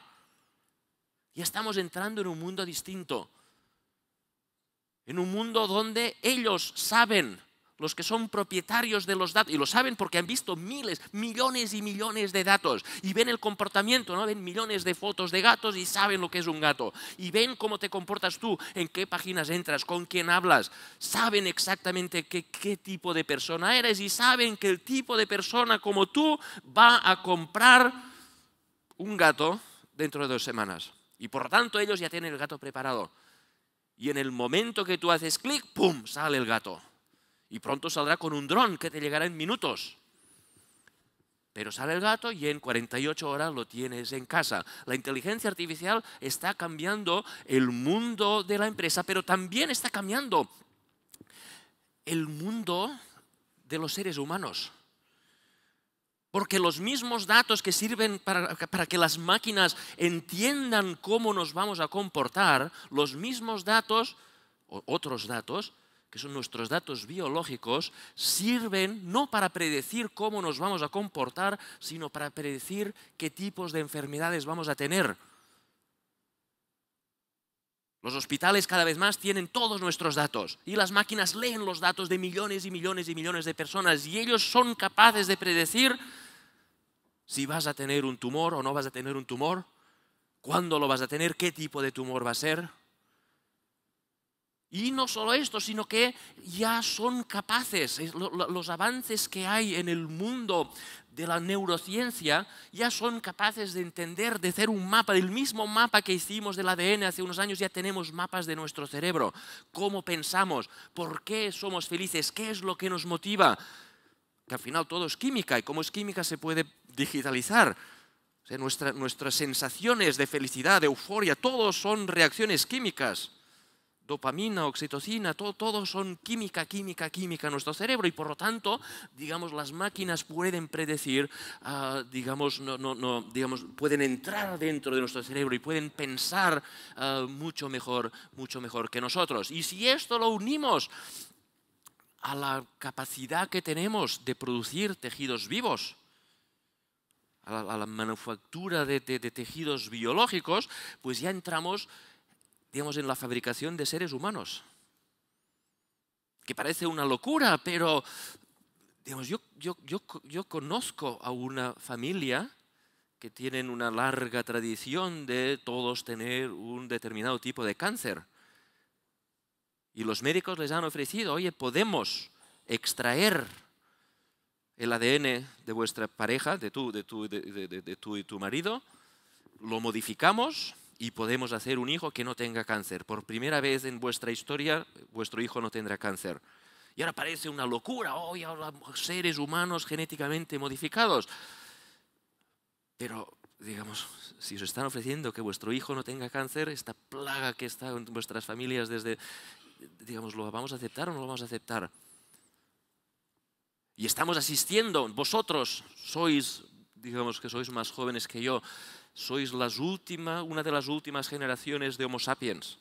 Y estamos entrando en un mundo distinto en un mundo donde ellos saben, los que son propietarios de los datos, y lo saben porque han visto miles, millones y millones de datos, y ven el comportamiento, ¿no? ven millones de fotos de gatos y saben lo que es un gato, y ven cómo te comportas tú, en qué páginas entras, con quién hablas, saben exactamente qué, qué tipo de persona eres y saben que el tipo de persona como tú va a comprar un gato dentro de dos semanas. Y por lo tanto ellos ya tienen el gato preparado y en el momento que tú haces clic, ¡pum!, sale el gato. Y pronto saldrá con un dron que te llegará en minutos. Pero sale el gato y en 48 horas lo tienes en casa. La inteligencia artificial está cambiando el mundo de la empresa, pero también está cambiando el mundo de los seres humanos. Porque los mismos datos que sirven para, que las máquinas entiendan cómo nos vamos a comportar, los mismos datos, otros datos, que son nuestros datos biológicos, sirven no para predecir cómo nos vamos a comportar, sino para predecir qué tipos de enfermedades vamos a tener. Los hospitales cada vez más tienen todos nuestros datos y las máquinas leen los datos de millones y millones y millones de personas y ellos son capaces de predecir si vas a tener un tumor o no vas a tener un tumor, cuándo lo vas a tener, qué tipo de tumor va a ser. Y no solo esto, sino que ya son capaces, los avances que hay en el mundo de la neurociencia, ya son capaces de entender, de hacer un mapa, del mismo mapa que hicimos del ADN hace unos años, ya tenemos mapas de nuestro cerebro, cómo pensamos, por qué somos felices, qué es lo que nos motiva, que al final todo es química y como es química se puede digitalizar. nuestras sensaciones de felicidad, de euforia, todo son reacciones químicas. Dopamina, oxitocina, todo, todo son química, química, química en nuestro cerebro y por lo tanto, digamos, las máquinas pueden predecir, ah, digamos, no, no, digamos, pueden entrar dentro de nuestro cerebro y pueden pensar ah, mucho mejor, mucho mejor que nosotros. Y si esto lo unimos a la capacidad que tenemos de producir tejidos vivos, a la, manufactura de, tejidos biológicos, pues ya entramos, digamos, en la fabricación de seres humanos. Que parece una locura, pero digamos, yo, yo conozco a una familia que tienen una larga tradición de todos tener un determinado tipo de cáncer. Y los médicos les han ofrecido, oye, podemos extraer el ADN de vuestra pareja, de tú, de tú, de, tú y tu marido, lo modificamos y podemos hacer un hijo que no tenga cáncer. Por primera vez en vuestra historia, vuestro hijo no tendrá cáncer. Y ahora parece una locura, hoy seres humanos genéticamente modificados. Pero, digamos, si os están ofreciendo que vuestro hijo no tenga cáncer, esta plaga que está en vuestras familias desde, digamos, ¿lo vamos a aceptar o no lo vamos a aceptar? Y estamos asistiendo, vosotros sois, digamos que sois más jóvenes que yo, sois las última, una de las últimas generaciones de Homo sapiens.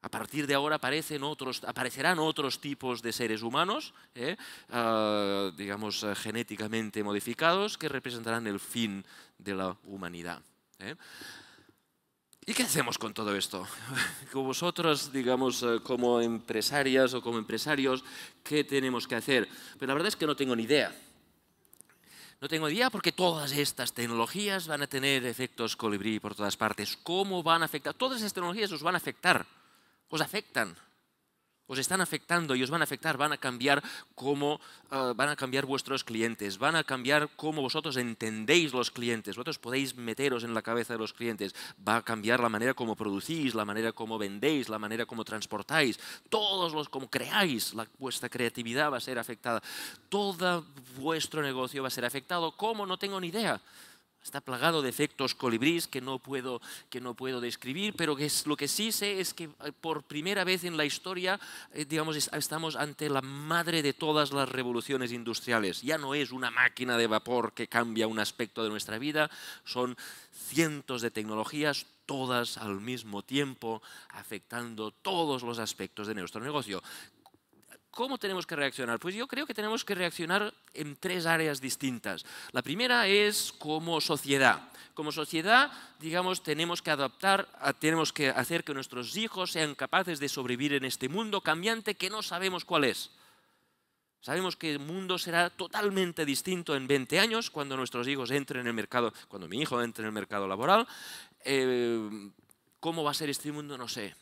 A partir de ahora aparecen otros, aparecerán otros tipos de seres humanos, ¿eh? ah, digamos, eh, genéticamente modificados, que representarán el fin de la humanidad. ¿eh? ¿Y qué hacemos con todo esto? Con vosotros, digamos, eh, como empresarias o como empresarios, ¿qué tenemos que hacer? Pero pues la verdad es que no tengo ni idea. No tengo idea porque todas estas tecnologías van a tener efectos colibrí por todas partes. ¿Cómo van a afectar? Todas estas tecnologías os van a afectar, os afectan os están afectando y os van a afectar, van a cambiar cómo ah, van a cambiar vuestros clientes, van a cambiar cómo vosotros entendéis los clientes, vosotros podéis meteros en la cabeza de los clientes, va a cambiar la manera como producís, la manera como vendéis, la manera como transportáis, todos los como creáis, vuestra creatividad va a ser afectada, todo vuestro negocio va a ser afectado, ¿cómo? No tengo ni idea está plagado de efectos colibrís que no puedo, que no puedo describir, pero que es, lo que sí sé es que eh, por primera vez en la historia, eh, digamos, estamos ante la madre de todas las revoluciones industriales. Ya no es una máquina de vapor que cambia un aspecto de nuestra vida, son cientos de tecnologías, todas al mismo tiempo, afectando todos los aspectos de nuestro negocio. ¿Cómo tenemos que reaccionar? Pues yo creo que tenemos que reaccionar en tres áreas distintas. La primera es como sociedad. Como sociedad, digamos, tenemos que adaptar, tenemos que hacer que nuestros hijos sean capaces de sobrevivir en este mundo cambiante que no sabemos cuál es. Sabemos que el mundo será totalmente distinto en 20 años cuando nuestros hijos entren en el mercado, cuando mi hijo entre en el mercado laboral. Eh, ¿Cómo va a ser este mundo? No sé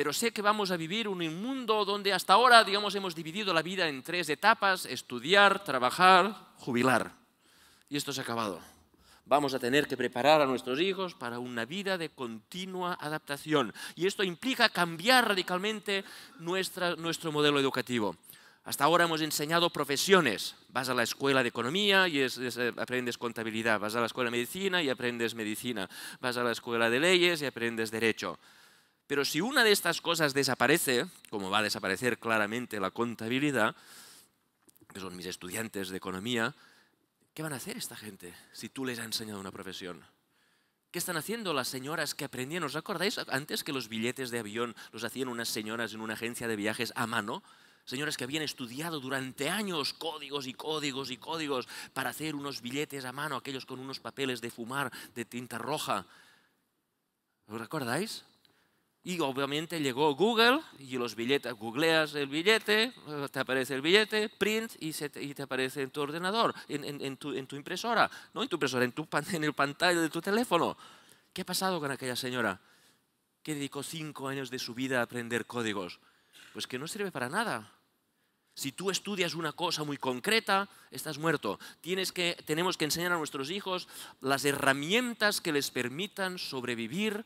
pero sé que vamos a vivir un mundo donde hasta ahora, digamos, hemos dividido la vida en tres etapas, estudiar, trabajar, jubilar. Y esto se ha acabado. Vamos a tener que preparar a nuestros hijos para una vida de continua adaptación. Y esto implica cambiar radicalmente nuestro modelo educativo. Hasta ahora hemos enseñado profesiones. Vas a la escuela de economía y eh, aprendes contabilidad. Vas a la escuela de medicina y aprendes medicina. Vas a la escuela de leyes y aprendes derecho. Pero si una de estas cosas desaparece, como va a desaparecer claramente la contabilidad, que son mis estudiantes de economía, ¿qué van a hacer esta gente si tú les has enseñado una profesión? ¿Qué están haciendo las señoras que aprendían? ¿Os acordáis antes que los billetes de avión los hacían unas señoras en una agencia de viajes a mano? Señoras que habían estudiado durante años códigos y códigos y códigos para hacer unos billetes a mano, aquellos con unos papeles de fumar de tinta roja. ¿Os acordáis? Y obviamente llegó Google y los billetes, googleas el billete, eh, te aparece el billete, print y, se te, y te, aparece en tu ordenador, en, en, en, tu, en, tu, impresora, no en tu impresora, en, tu, en el pantalla de tu teléfono. ¿Qué ha pasado con aquella señora que dedicó cinco años de su vida a aprender códigos? Pues que no sirve para nada. Si tú estudias una cosa muy concreta, estás muerto. Tienes que, tenemos que enseñar a nuestros hijos las herramientas que les permitan sobrevivir,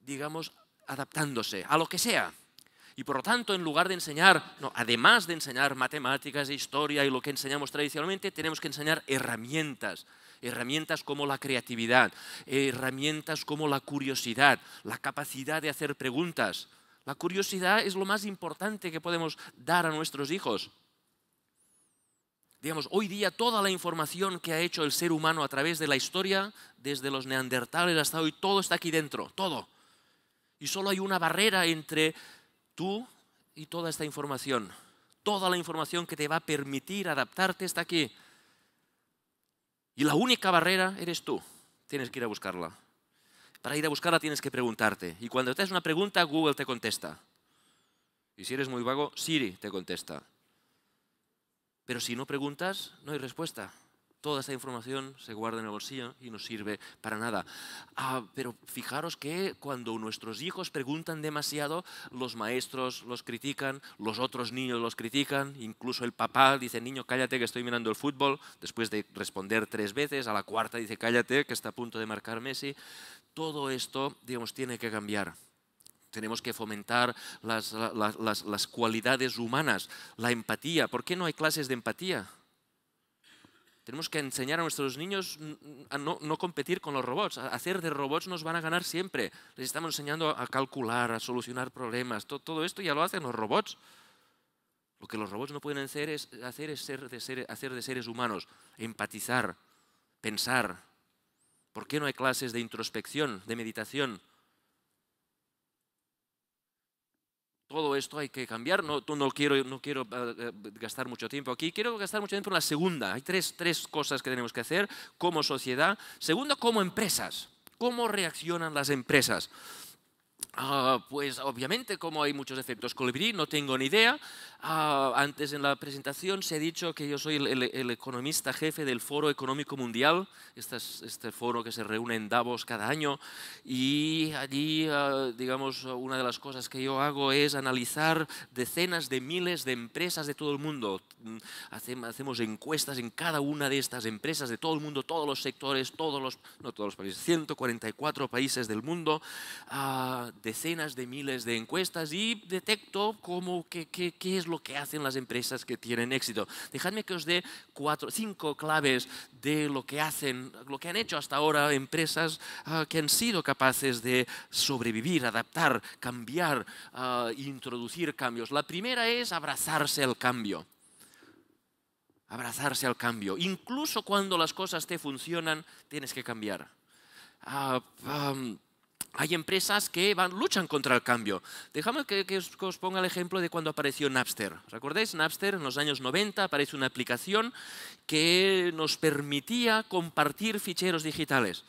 digamos, adaptándose a lo que sea. Y por lo tanto, en lugar de enseñar, además de enseñar matemáticas, historia y lo que enseñamos tradicionalmente, tenemos que enseñar herramientas. Herramientas como la creatividad, herramientas como la curiosidad, la capacidad de hacer preguntas. La curiosidad es lo más importante que podemos dar a nuestros hijos. Digamos, hoy día toda la información que ha hecho el ser humano a través de la historia, desde los neandertales hasta hoy, todo está aquí dentro, todo. Y solo hay una barrera entre tú y toda esta información. Toda la información que te va a permitir adaptarte está aquí. Y la única barrera eres tú. Tienes que ir a buscarla. Para ir a buscarla tienes que preguntarte. Y cuando te haces una pregunta, Google te contesta. Y si eres muy vago, Siri te contesta. Pero si no preguntas, no hay respuesta. Toda esa información se guarda en el bolsillo y no sirve para nada. Ah, pero fijaros que cuando nuestros hijos preguntan demasiado, los maestros los critican, los otros niños los critican, incluso el papá dice, niño, cállate que estoy mirando el fútbol, después de responder tres veces, a la cuarta dice, cállate que está a punto de marcar Messi. Todo esto, digamos, tiene que cambiar tenemos que fomentar las, las, cualidades humanas, la empatía. ¿Por qué no hay clases de empatía? Tenemos que enseñar a nuestros niños a no, competir con los robots. hacer de robots nos van a ganar siempre. Les estamos enseñando a calcular, a solucionar problemas. Todo, esto ya lo hacen los robots. Lo que los robots no pueden hacer es, hacer, es de hacer de seres humanos, empatizar, pensar. ¿Por qué no hay clases de introspección, de meditación? todo esto hay que cambiar. No, no quiero, no quiero eh, eh, gastar mucho tiempo aquí, quiero gastar mucho tiempo en la segunda. Hay tres, tres cosas que tenemos que hacer como sociedad. Segundo, como empresas. ¿Cómo reaccionan las empresas? Ah, pues obviamente, como hay muchos efectos colibrí, no tengo ni idea. Ah, antes en la presentación se ha dicho que yo soy el, economista jefe del Foro Económico Mundial, este, este, foro que se reúne en Davos cada año, y allí, ah, digamos, una de las cosas que yo hago es analizar decenas de miles de empresas de todo el mundo. hacemos encuestas en cada una de estas empresas de todo el mundo, todos los sectores, todos los, no todos los países, 144 países del mundo decenas de miles de encuestas y detecto cómo, qué, qué, es lo que hacen las empresas que tienen éxito. Dejadme que os dé cuatro, cinco claves de lo que hacen, lo que han hecho hasta ahora empresas ah, que han sido capaces de sobrevivir, adaptar, cambiar, e introducir cambios. La primera es abrazarse al cambio abrazarse al cambio. Incluso cuando las cosas te funcionan, tienes que cambiar. Ah, hay empresas que van, luchan contra el cambio. Dejamos que, os, ponga el ejemplo de cuando apareció Napster. ¿Recordáis? Napster en los años 90 aparece una aplicación que nos permitía compartir ficheros digitales.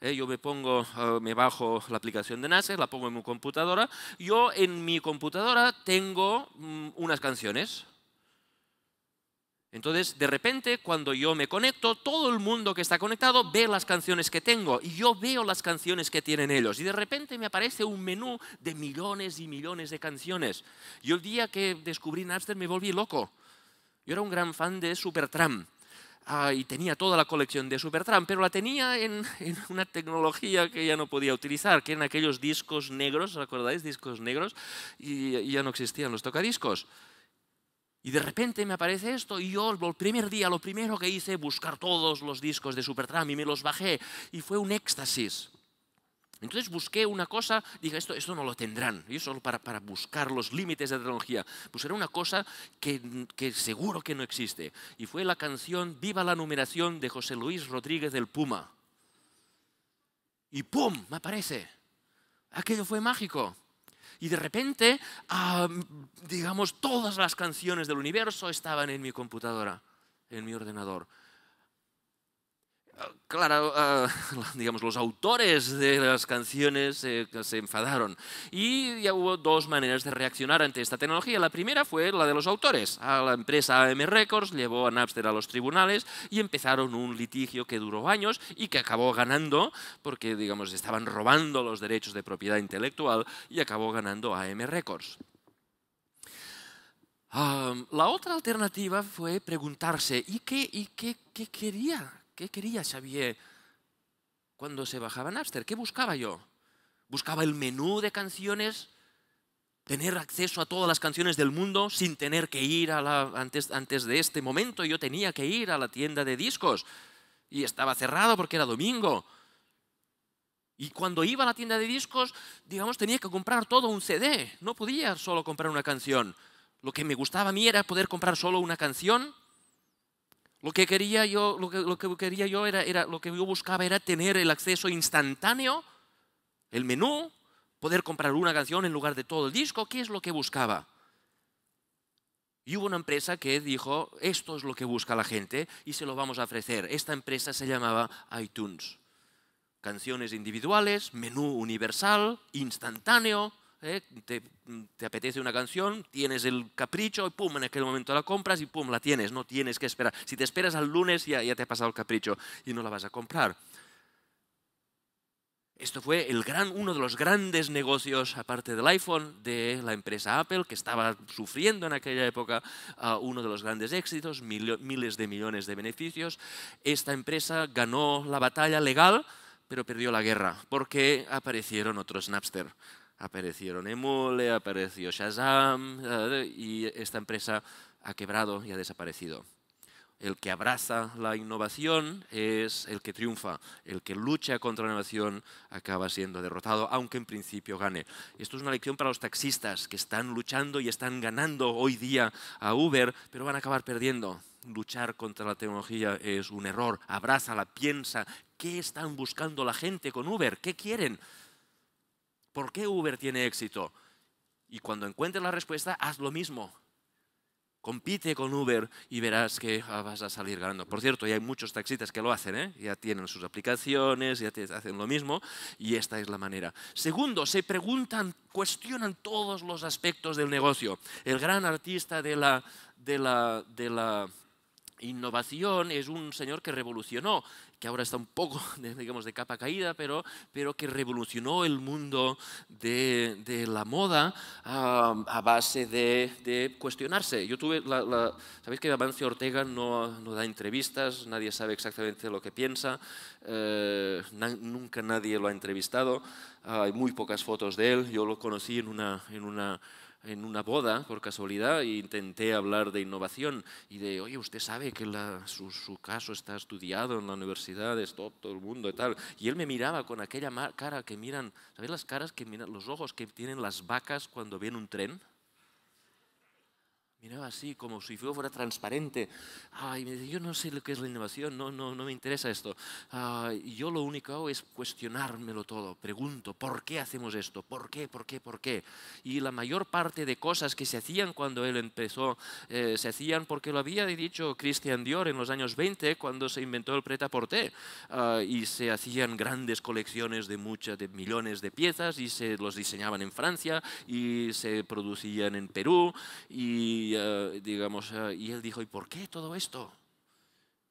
Eh, yo me pongo, eh, me bajo la aplicación de Napster, la pongo en mi computadora. Yo en mi computadora tengo mm, unas canciones, entonces, de repente, cuando yo me conecto, todo el mundo que está conectado ve las canciones que tengo y yo veo las canciones que tienen ellos. Y de repente me aparece un menú de millones y millones de canciones. Yo el día que descubrí Napster me volví loco. Yo era un gran fan de Supertramp. Ah, y tenía toda la colección de Supertramp, pero la tenía en, una tecnología que ya no podía utilizar, que eran aquellos discos negros, ¿os acordáis? Discos negros, y ya no existían los tocadiscos. Y de repente me aparece esto y yo el primer día lo primero que hice buscar todos los discos de Supertramp y me los bajé y fue un éxtasis. Entonces busqué una cosa, dije, esto, esto no lo tendrán, y solo para, para, buscar los límites de la tecnología. Pues era una cosa que, que seguro que no existe. Y fue la canción Viva la numeración de José Luis Rodríguez del Puma. Y ¡pum! Me aparece. Aquello fue mágico. Y de repente, ah, digamos, todas las canciones del universo estaban en mi computadora, en mi ordenador claro, ah, digamos, los autores de las canciones eh, se enfadaron. Y hubo dos maneras de reaccionar ante esta tecnología. La primera fue la de los autores. A la empresa AM Records llevó a Napster a los tribunales y empezaron un litigio que duró años y que acabó ganando, porque, digamos, estaban robando los derechos de propiedad intelectual y acabó ganando AM Records. Ah, la otra alternativa fue preguntarse, ¿y qué, qué quería ¿Qué quería Xavier cuando se bajaba Napster? ¿Qué buscaba yo? Buscaba el menú de canciones, tener acceso a todas las canciones del mundo sin tener que ir a la, antes, antes de este momento. Yo tenía que ir a la tienda de discos y estaba cerrado porque era domingo. Y cuando iba a la tienda de discos, digamos, tenía que comprar todo un CD. No podía solo comprar una canción. Lo que me gustaba a mí era poder comprar solo una canción lo que quería yo, lo que, yo buscaba era tener el acceso instantáneo, el menú, poder comprar una canción en lugar de todo el disco. ¿Qué es lo que buscaba? Y hubo una empresa que dijo, esto es lo que busca la gente y se lo vamos a ofrecer. Esta empresa se llamaba iTunes. Canciones individuales, menú universal, instantáneo, ¿eh? te, apetece una canción, tienes el capricho y pum, en aquel momento la compras y pum, la tienes, no tienes que esperar. Si te esperas al lunes ya, ya te ha pasado el capricho y no la vas a comprar. Esto fue el gran, uno de los grandes negocios, aparte del iPhone, de la empresa Apple, que estaba sufriendo en aquella época ah, uno de los grandes éxitos, miles de millones de beneficios. Esta empresa ganó la batalla legal, pero perdió la guerra, porque aparecieron otros Napster, aparecieron Emule, apareció Shazam eh, y esta empresa ha quebrado y ha desaparecido. El que abraza la innovación es el que triunfa, el que lucha contra la innovación acaba siendo derrotado, aunque en principio gane. Esto es una lección para los taxistas que están luchando y están ganando hoy día a Uber, pero van a acabar perdiendo. Luchar contra la tecnología es un error, Abraza la, piensa, ¿qué están buscando la gente con Uber? ¿Qué quieren? ¿Por qué Uber tiene éxito? Y cuando encuentres la respuesta, haz lo mismo. Compite con Uber y verás que ah, vas a salir ganando. Por cierto, ya hay muchos taxistas que lo hacen, ¿eh? ya tienen sus aplicaciones, ya hacen lo mismo y esta es la manera. Segundo, se preguntan, cuestionan todos los aspectos del negocio. El gran artista de la, de la, de la innovación es un señor que revolucionó que ahora está un poco, digamos, de capa caída, pero, pero que revolucionó el mundo de, la moda a base de, cuestionarse. Yo tuve Sabéis que Avancio Ortega no, da entrevistas, nadie sabe exactamente lo que piensa, eh, nunca nadie lo ha entrevistado, hay muy pocas fotos de él, yo lo conocí en en una en una boda, por casualidad, e intenté hablar de innovación y de, oye, usted sabe que su, caso está estudiado en la universidad, es todo, el mundo y tal. Y él me miraba con aquella cara que miran, ¿Sabes las caras que miran, los ojos que tienen las vacas cuando ven un tren? Miraba así, como si fuera transparente. Ay, me yo no sé lo que es la innovación, no, no, no me interesa esto. Ah, yo lo único que hago es cuestionármelo todo. Pregunto, ¿por qué hacemos esto? ¿Por qué? ¿Por qué? ¿Por qué? Y la mayor parte de cosas que se hacían cuando él empezó, eh, se hacían porque lo había dicho Christian Dior en los años 20, cuando se inventó el pretaporté. Uh, ah, y se hacían grandes colecciones de muchas, de millones de piezas, y se los diseñaban en Francia, y se producían en Perú, y y, eh, digamos, eh, y él dijo, ¿y por qué todo esto?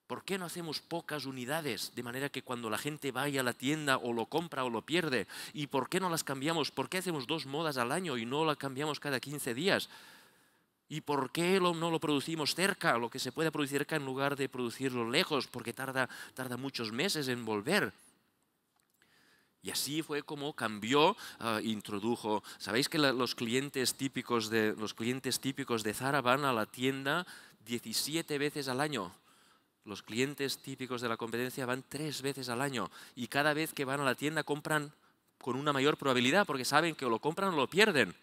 ¿Por qué no hacemos pocas unidades de manera que cuando la gente vaya a la tienda o lo compra o lo pierde? ¿Y por qué no las cambiamos? ¿Por qué hacemos dos modas al año y no la cambiamos cada 15 días? ¿Y por qué no lo producimos cerca, lo que se pueda producir cerca en lugar de producirlo lejos? Porque tarda, tarda muchos meses en volver. Y así fue como cambió, ah, introdujo. Sabéis que los, clientes típicos de, los clientes típicos de Zara van a la tienda 17 veces al año. Los clientes típicos de la competencia van tres veces al año y cada vez que van a la tienda compran con una mayor probabilidad porque saben que o lo compran o lo pierden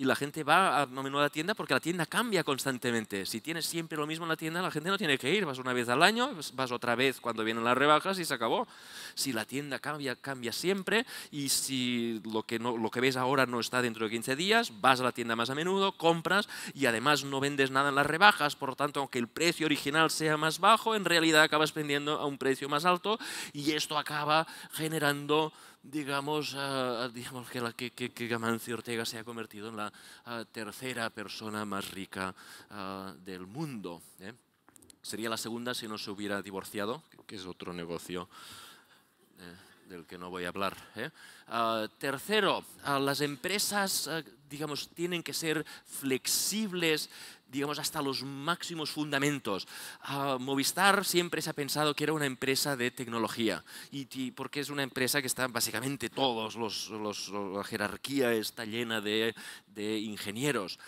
y la gente va a menudo a la tienda porque la tienda cambia constantemente. Si tienes siempre lo mismo en la tienda, la gente no tiene que ir. Vas una vez al año, vas otra vez cuando vienen las rebajas y se acabó. Si la tienda cambia, cambia siempre y si lo que, lo que ves ahora no está dentro de 15 días, vas a la tienda más a menudo, compras y además no vendes nada en las rebajas. Por lo tanto, aunque el precio original sea más bajo, en realidad acabas vendiendo a un precio más alto y esto acaba generando digamos, ah, ah, digamos que, la, que, que, Ortega se ha convertido en la ah, tercera persona más rica del mundo. ¿eh? Sería la segunda si no se hubiera divorciado, que es otro negocio. Eh, del que no voy a hablar. ¿eh? tercero, las empresas, digamos, tienen que ser flexibles digamos, hasta los máximos fundamentos. Ah, Movistar siempre se ha pensado que era una empresa de tecnología, y, porque es una empresa que está básicamente todos, la jerarquía está llena de, de ingenieros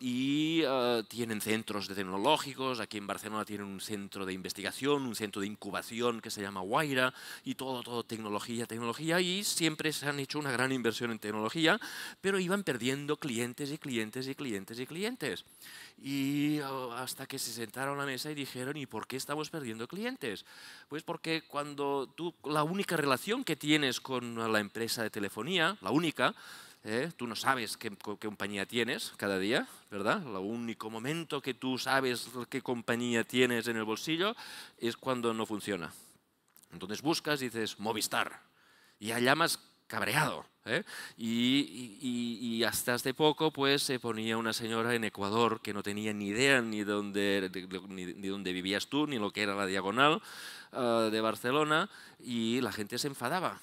y eh, tienen centros de tecnológicos, aquí en Barcelona tienen un centro de investigación, un centro de incubación que se llama Guaira, y todo, todo tecnología, tecnología, y siempre se han hecho una gran inversión en tecnología, pero iban perdiendo clientes y clientes y clientes y clientes. Y eh, hasta que se sentaron a la mesa y dijeron, ¿y por qué estamos perdiendo clientes? Pues porque cuando tú, la única relación que tienes con la empresa de telefonía, la única, ¿eh? Tú no sabes qué, compañía tienes cada día, ¿verdad? El único momento que tú sabes qué compañía tienes en el bolsillo es cuando no funciona. Entonces buscas y dices Movistar y allá más cabreado. ¿eh? Y, hasta hace poco pues se ponía una señora en Ecuador que no tenía ni idea ni dónde, ni, dónde vivías tú, ni lo que era la diagonal ah, de Barcelona, y la gente se enfadaba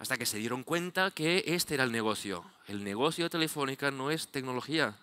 hasta que se dieron cuenta que este era el negocio. El negocio de Telefónica no es tecnología,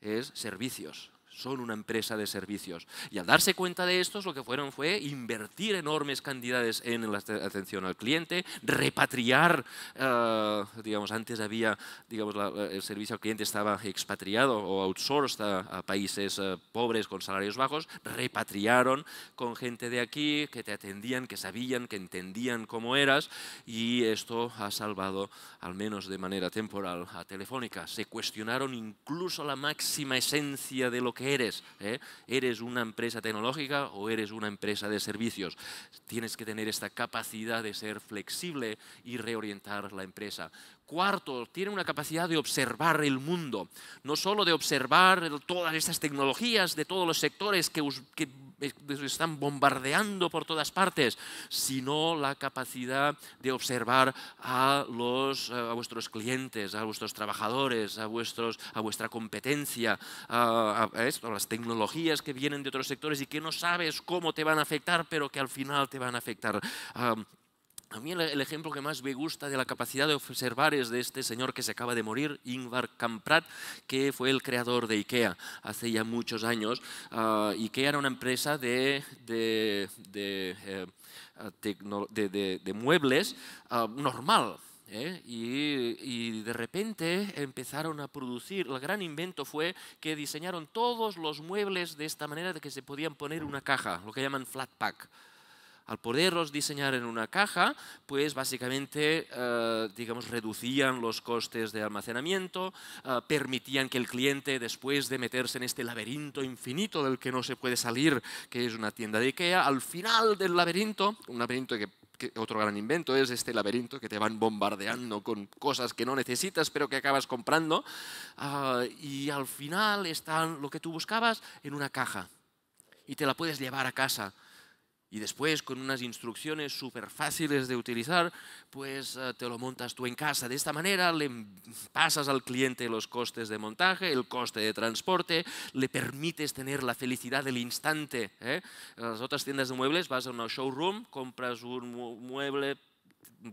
es servicios son una empresa de servicios. Y al darse cuenta de esto, lo que fueron fue invertir enormes cantidades en la atención al cliente, repatriar, eh, digamos, antes había, digamos, el servicio al cliente estaba expatriado o outsourced a, países eh, pobres con salarios bajos, repatriaron con gente de aquí que te atendían, que sabían, que entendían cómo eras y esto ha salvado, al menos de manera temporal, a Telefónica. Se cuestionaron incluso la máxima esencia de lo que eres. ¿eh? ¿Eres una empresa tecnológica o eres una empresa de servicios? Tienes que tener esta capacidad de ser flexible y reorientar la empresa. Cuarto, tiene una capacidad de observar el mundo, no solo de observar todas estas tecnologías de todos los sectores que, que están bombardeando por todas partes, sino la capacidad de observar a, los, eh, vuestros clientes, a vuestros trabajadores, a, vuestros, a vuestra competencia, a, las tecnologías que vienen de otros sectores y que no sabes cómo te van a afectar, pero que al final te van a afectar. A mí el ejemplo que más me gusta de la capacidad de observar es de este señor que se acaba de morir, Ingvar Kamprad, que fue el creador de IKEA hace ya muchos años. y ah, IKEA era una empresa de, eh, muebles ah, normal, ¿eh? Y, y, de repente empezaron a producir, el gran invento fue que diseñaron todos los muebles de esta manera de que se podían poner una caja, lo que llaman flat pack, al poderlos diseñar en una caja, pues básicamente, eh, digamos, reducían los costes de almacenamiento, eh, permitían que el cliente, después de meterse en este laberinto infinito del que no se puede salir, que es una tienda de IKEA, al final del laberinto, un laberinto que, otro gran invento es este laberinto que te van bombardeando con cosas que no necesitas pero que acabas comprando eh, y al final están lo que tú buscabas en una caja y te la puedes llevar a casa y después con unas instrucciones súper fáciles de utilizar, pues eh, te lo montas tú en casa. De esta manera le pasas al cliente los costes de montaje, el coste de transporte, le permites tener la felicidad del instante. En ¿eh? las otras tiendas de muebles vas a una showroom, compras un mueble,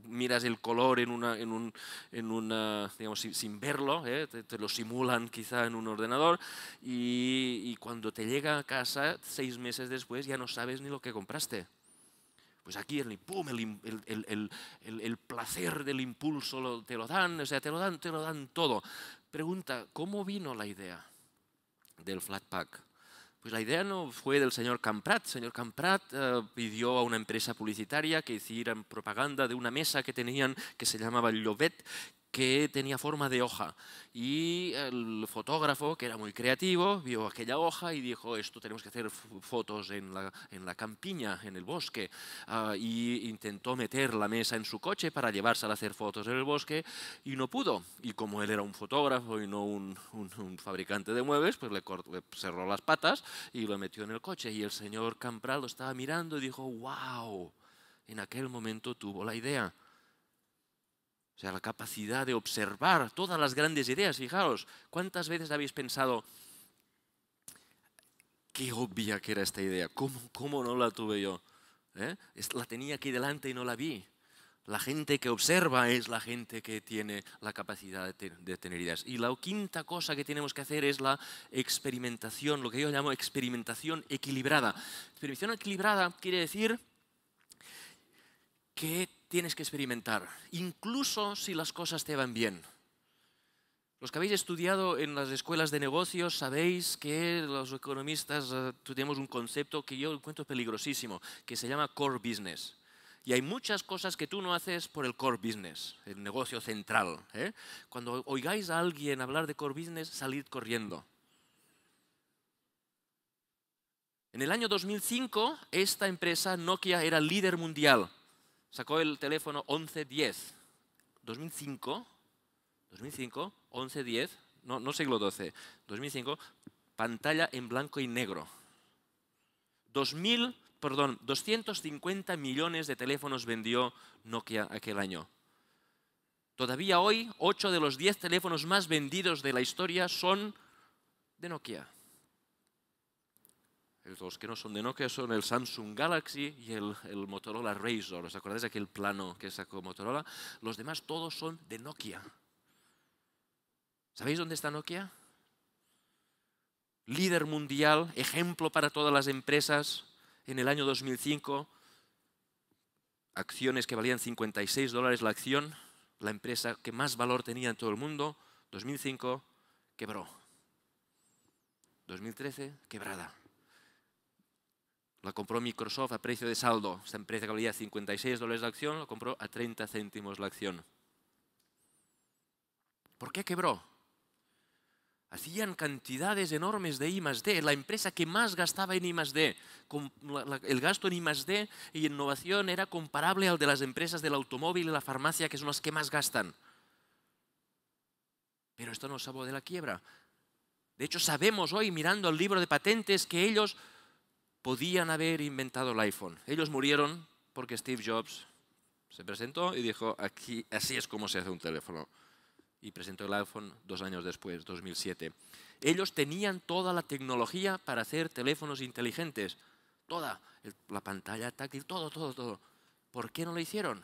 miras el color en una, en un, en una sin, verlo, ¿eh? te, lo simulan quizá en un ordenador, y, cuando te llega a casa, seis meses después, ya no sabes ni lo que compraste. Pues aquí el, pum, el, el, el, placer del impulso te lo dan, o sea, te lo dan, te lo dan todo. Pregunta, ¿cómo vino la idea del flat pack? Pues la idea no fue del señor Camprat. El señor Camprat eh, pidió a una empresa publicitaria que hicieran propaganda de una mesa que tenían que se llamaba Llobet, que tenía forma de hoja. Y el fotógrafo, que era muy creativo, vio aquella hoja y dijo, esto tenemos que hacer fotos en la, campiña, en el bosque. Ah, y intentó meter la mesa en su coche para llevársela a hacer fotos en el bosque y no pudo. Y como él era un fotógrafo y no un, fabricante de muebles, pues le, le, cerró las patas y lo metió en el coche. Y el señor Campral lo estaba mirando y dijo, wow, en aquel momento tuvo la idea. O sea, la capacidad de observar todas las grandes ideas. Fijaros, ¿cuántas veces habéis pensado qué obvia que era esta idea? ¿Cómo, cómo no la tuve yo? ¿Eh? La tenía aquí delante y no la vi. La gente que observa es la gente que tiene la capacidad de, de, tener ideas. Y la quinta cosa que tenemos que hacer es la experimentación, lo que yo llamo experimentación equilibrada. Experimentación equilibrada quiere decir que tienes que experimentar, incluso si las cosas te van bien. Los que habéis estudiado en las escuelas de negocios sabéis que los economistas eh, tenemos un concepto que yo encuentro peligrosísimo, que se llama core business. Y hay muchas cosas que tú no haces por el core business, el negocio central. ¿eh? Cuando oigáis a alguien hablar de core business, salid corriendo. En el año 2005, esta empresa, Nokia, era líder mundial sacó el teléfono 1110, 2005, 2005, 1110, no, no siglo XII, 2005, pantalla en blanco y negro. 2000, perdón, 250 millones de teléfonos vendió Nokia aquel año. Todavía hoy, 8 de los 10 teléfonos más vendidos de la historia son de Nokia los que no son de Nokia son el Samsung Galaxy y el, Motorola Razor. ¿Os acordáis de aquel plano que sacó Motorola? Los demás todos son de Nokia. ¿Sabéis dónde está Nokia? Líder mundial, ejemplo para todas las empresas. En el año 2005, acciones que valían 56 dólares la acción, la empresa que más valor tenía en todo el mundo, 2005, quebró. 2013, quebrada. La compró Microsoft a precio de saldo. Esta empresa que valía 56 dólares la acción, la compró a 30 céntimos la acción. ¿Por qué quebró? Hacían cantidades enormes de I más D, la empresa que más gastaba en I más D. El gasto en I más D y innovación era comparable al de las empresas del automóvil y la farmacia, que son las que más gastan. Pero esto no salvó de la quiebra. De hecho, sabemos hoy, mirando el libro de patentes, que ellos podían haber inventado el iPhone. Ellos murieron porque Steve Jobs se presentó y dijo, aquí así es como se hace un teléfono. Y presentó el iPhone dos años después, 2007. Ellos tenían toda la tecnología para hacer teléfonos inteligentes. Toda, la pantalla táctil, todo, todo, todo. ¿Por qué no lo hicieron?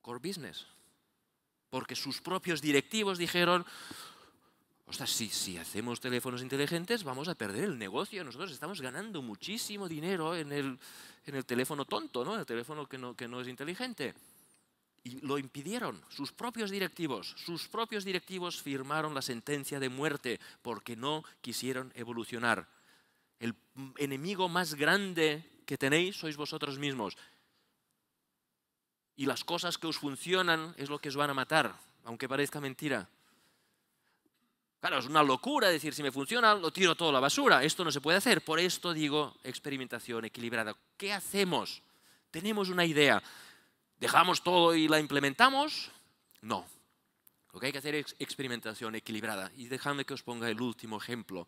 Core business. Porque sus propios directivos dijeron, o si, si hacemos teléfonos inteligentes vamos a perder el negocio. Nosotros estamos ganando muchísimo dinero en el, teléfono tonto, ¿no? en el teléfono que no, que no es inteligente. Y lo impidieron sus propios directivos. Sus propios directivos firmaron la sentencia de muerte porque no quisieron evolucionar. El enemigo más grande que tenéis sois vosotros mismos. Y las cosas que os funcionan es lo que os van a matar, aunque parezca mentira. Claro, es una locura decir, si me funciona, lo tiro todo a la basura. Esto no se puede hacer. Por esto digo experimentación equilibrada. ¿Qué hacemos? Tenemos una idea. ¿Dejamos todo y la implementamos? No. Lo que hay que hacer es experimentación equilibrada. Y dejadme que os ponga el último ejemplo,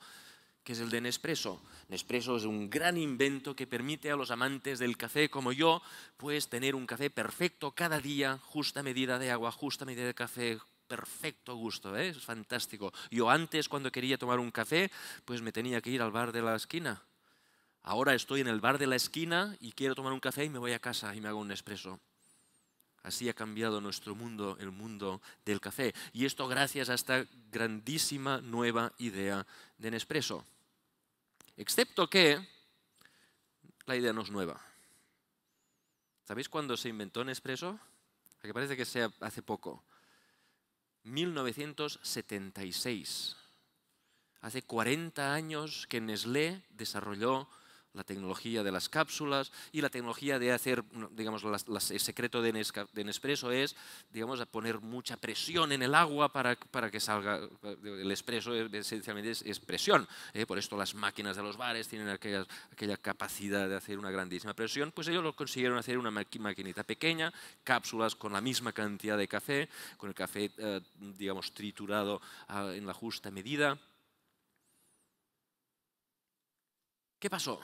que es el de Nespresso. Nespresso es un gran invento que permite a los amantes del café como yo, pues tener un café perfecto cada día, justa medida de agua, justa medida de café, perfecto gusto, ¿eh? es fantástico. Yo antes cuando quería tomar un café, pues me tenía que ir al bar de la esquina. Ahora estoy en el bar de la esquina y quiero tomar un café y me voy a casa y me hago un espresso. Así ha cambiado nuestro mundo, el mundo del café. Y esto gracias a esta grandísima nueva idea de Nespresso. Excepto que la idea no es nueva. ¿Sabéis cuándo se inventó Nespresso? A que parece que sea hace poco. 1976. Hace 40 años que Nestlé desarrolló la tecnología de las cápsulas y la tecnología de hacer, digamos, el secreto de, de, Nespresso es, digamos, poner mucha presión en el agua para, que salga, el espresso esencialmente es, presión, ¿eh? por esto las máquinas de los bares tienen aquella, aquella capacidad de hacer una grandísima presión, pues ellos lo consiguieron hacer una maquinita pequeña, cápsulas con la misma cantidad de café, con el café, eh, digamos, triturado ah, en la justa medida. ¿Qué pasó?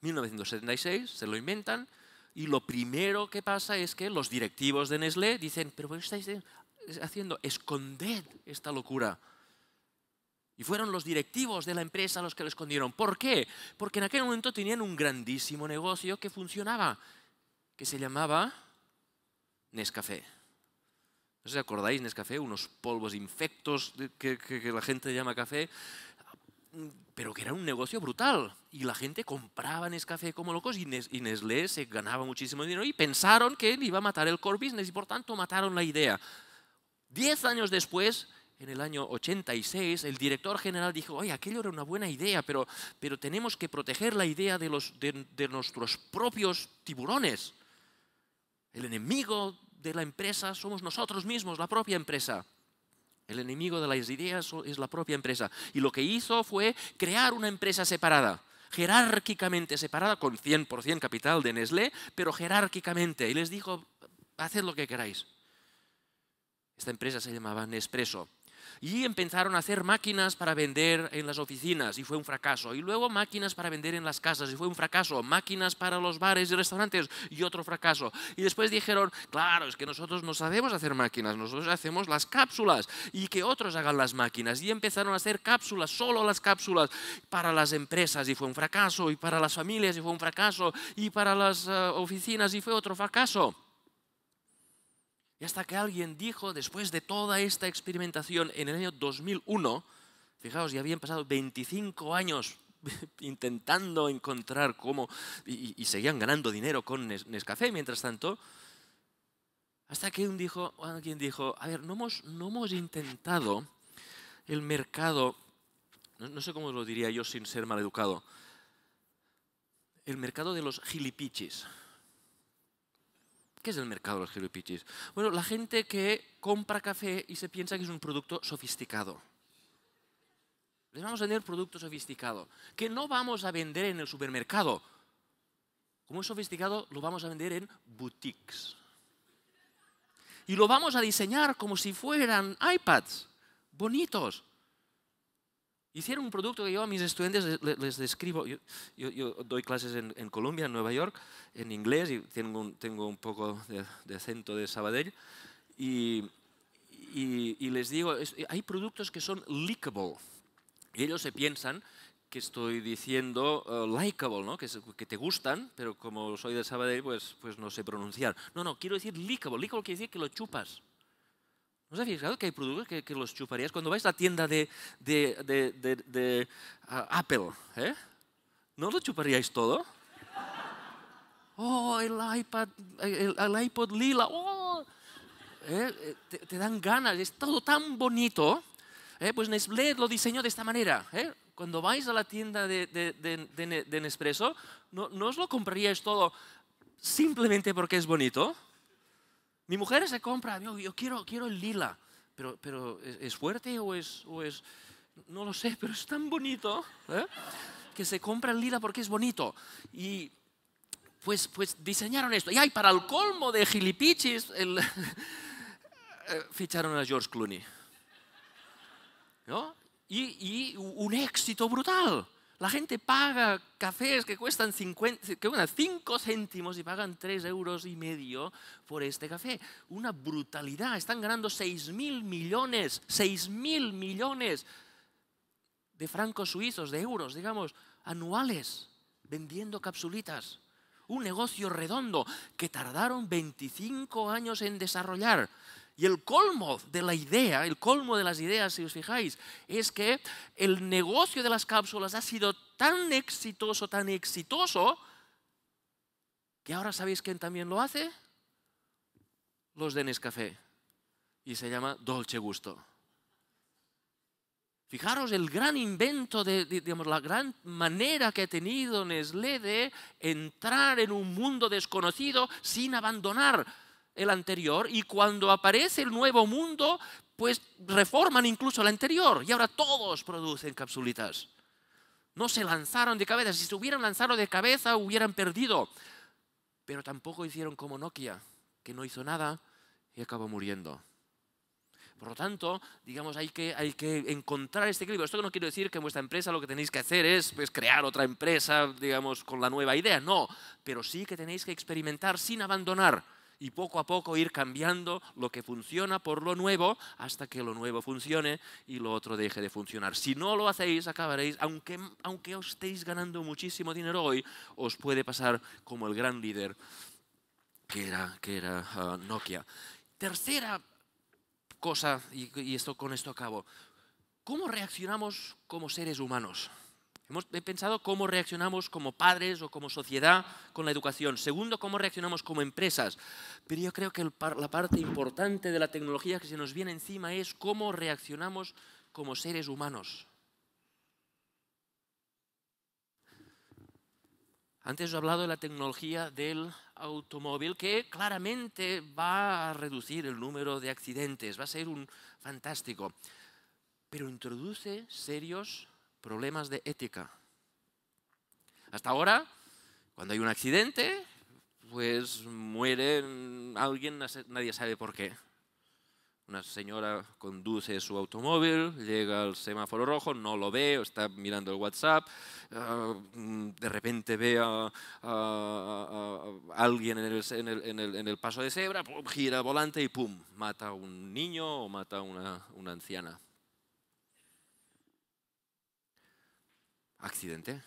1976, se lo inventan, y lo primero que pasa es que los directivos de Nestlé dicen, pero ¿qué estáis haciendo? Esconded esta locura. Y fueron los directivos de la empresa los que lo escondieron. ¿Por qué? Porque en aquel momento tenían un grandísimo negocio que funcionaba, que se llamaba Nescafé. No sé si acordáis, Nescafé, unos polvos infectos que la gente llama café pero que era un negocio brutal. Y la gente compraba Nescafé como locos y, Neslé se ganaba muchísimo dinero y pensaron que él iba a matar el core business y por tanto mataron la idea. Diez años después, en el año 86, el director general dijo, oye, aquello era una buena idea, pero, pero tenemos que proteger la idea de, los, de nuestros propios tiburones. El enemigo de la empresa somos nosotros mismos, la propia empresa. El enemigo de las ideas es la propia empresa. Y lo que hizo fue crear una empresa separada, jerárquicamente separada, con 100% capital de Nestlé, pero jerárquicamente. Y les dijo, haced lo que queráis. Esta empresa se llamaba Nespresso y empezaron a hacer máquinas para vender en las oficinas y fue un fracaso. Y luego máquinas para vender en las casas y fue un fracaso. Máquinas para los bares y restaurantes y otro fracaso. Y después dijeron, claro, es que nosotros no sabemos hacer máquinas, nosotros hacemos las cápsulas y que otros hagan las máquinas. Y empezaron a hacer cápsulas, solo las cápsulas para las empresas y fue un fracaso y para las familias y fue un fracaso y para las eh, oficinas y fue otro fracaso. Y hasta que alguien dijo, después de toda esta experimentación en el año 2001, fijaos, ya habían pasado 25 años intentando encontrar cómo, y, seguían ganando dinero con Nescafé mientras tanto, hasta que un dijo, alguien dijo, a ver, no hemos, no hemos intentado el mercado, no, sé cómo lo diría yo sin ser maleducado, el mercado de los gilipichis. ¿Qué es el mercado de los Hello Bueno, la gente que compra café y se piensa que es un producto sofisticado. Les vamos a vender producto sofisticado, que no vamos a vender en el supermercado. Como es sofisticado, lo vamos a vender en boutiques. Y lo vamos a diseñar como si fueran iPads, bonitos, Hicieron un producto que yo a mis estudiantes les, describo. Yo, doy clases en, Colombia, en Nueva York, en inglés, y tengo un, tengo un poco de, acento de Sabadell. Y, les digo, hay productos que son lickable. Y ellos se piensan que estoy diciendo uh, likable, que, que, te gustan, pero como soy de Sabadell, pues, pues no sé pronunciar. No, no, quiero decir lickable. Lickable quiere decir que lo chupas. ¿No os habéis fijado que hay productos que, los chuparías? Cuando vais a la tienda de, Apple, ¿eh? ¿no lo chuparíais todo? Oh, el iPad, el, iPod lila, oh. ¿eh? Eh, te, dan ganas, es todo tan bonito. Pues Nestlé lo diseñó de esta manera. Cuando vais a la tienda de, Nespresso, no, no os lo compraríais todo simplemente porque es bonito mi mujer se compra, yo, quiero, quiero el lila, pero, pero ¿es, fuerte o es, o es, no lo sé, pero es tan bonito ¿eh? que se compra el lila porque es bonito. Y pues, pues diseñaron esto. Y hay para el colmo de gilipichis, el eh, ficharon a George Clooney. y un éxito brutal. La gente paga cafés que cuestan que 5 céntimos y pagan 3 euros y medio por este café. Una brutalidad. Están ganando 6.000 mil millones, 6.000 millones de francos suizos, de euros, digamos, anuales, vendiendo capsulitas. Un negocio redondo que tardaron 25 años en desarrollar. Y el colmo de la idea, el colmo de las ideas, si os fijáis, es que el negocio de las cápsulas ha sido tan exitoso, tan exitoso, que ahora sabéis quién también lo hace? Los de Nescafé. Y se llama Dolce Gusto. Fijaros el gran invento, digamos, la gran manera que ha tenido Nestlé de entrar en un mundo desconocido sin abandonar el anterior y cuando aparece el nuevo mundo, pues reforman incluso el anterior y ahora todos producen capsulitas. No se lanzaron de cabeza, si se hubieran lanzado de cabeza hubieran perdido, pero tampoco hicieron como Nokia, que no hizo nada y acabó muriendo. Por lo tanto, digamos, hay que, hay que encontrar este equilibrio. Esto no quiere decir que en vuestra empresa lo que tenéis que hacer es pues, crear otra empresa, digamos, con la nueva idea. No, pero sí que tenéis que experimentar sin abandonar y poco a poco ir cambiando lo que funciona por lo nuevo hasta que lo nuevo funcione y lo otro deje de funcionar. Si no lo hacéis, acabaréis, aunque, aunque os estéis ganando muchísimo dinero hoy, os puede pasar como el gran líder que era, que era ah, Nokia. Tercera cosa, y, y esto, con esto acabo, ¿cómo reaccionamos como seres humanos? Hemos, pensado cómo reaccionamos como padres o como sociedad con la educación. Segundo, cómo reaccionamos como empresas. Pero yo creo que la parte importante de la tecnología que se nos viene encima es cómo reaccionamos como seres humanos. Antes he hablado de la tecnología del automóvil que claramente va a reducir el número de accidentes, va a ser un fantástico, pero introduce serios problemas de ética. Hasta ahora, cuando hay un accidente, pues muere alguien, nadie sabe por qué. Una señora conduce su automóvil, llega al semáforo rojo, no lo ve, está mirando el WhatsApp, ah, de repente ve a, alguien en el, paso de cebra, gira gira volante y pum, mata a un niño o mata a una anciana. accidente.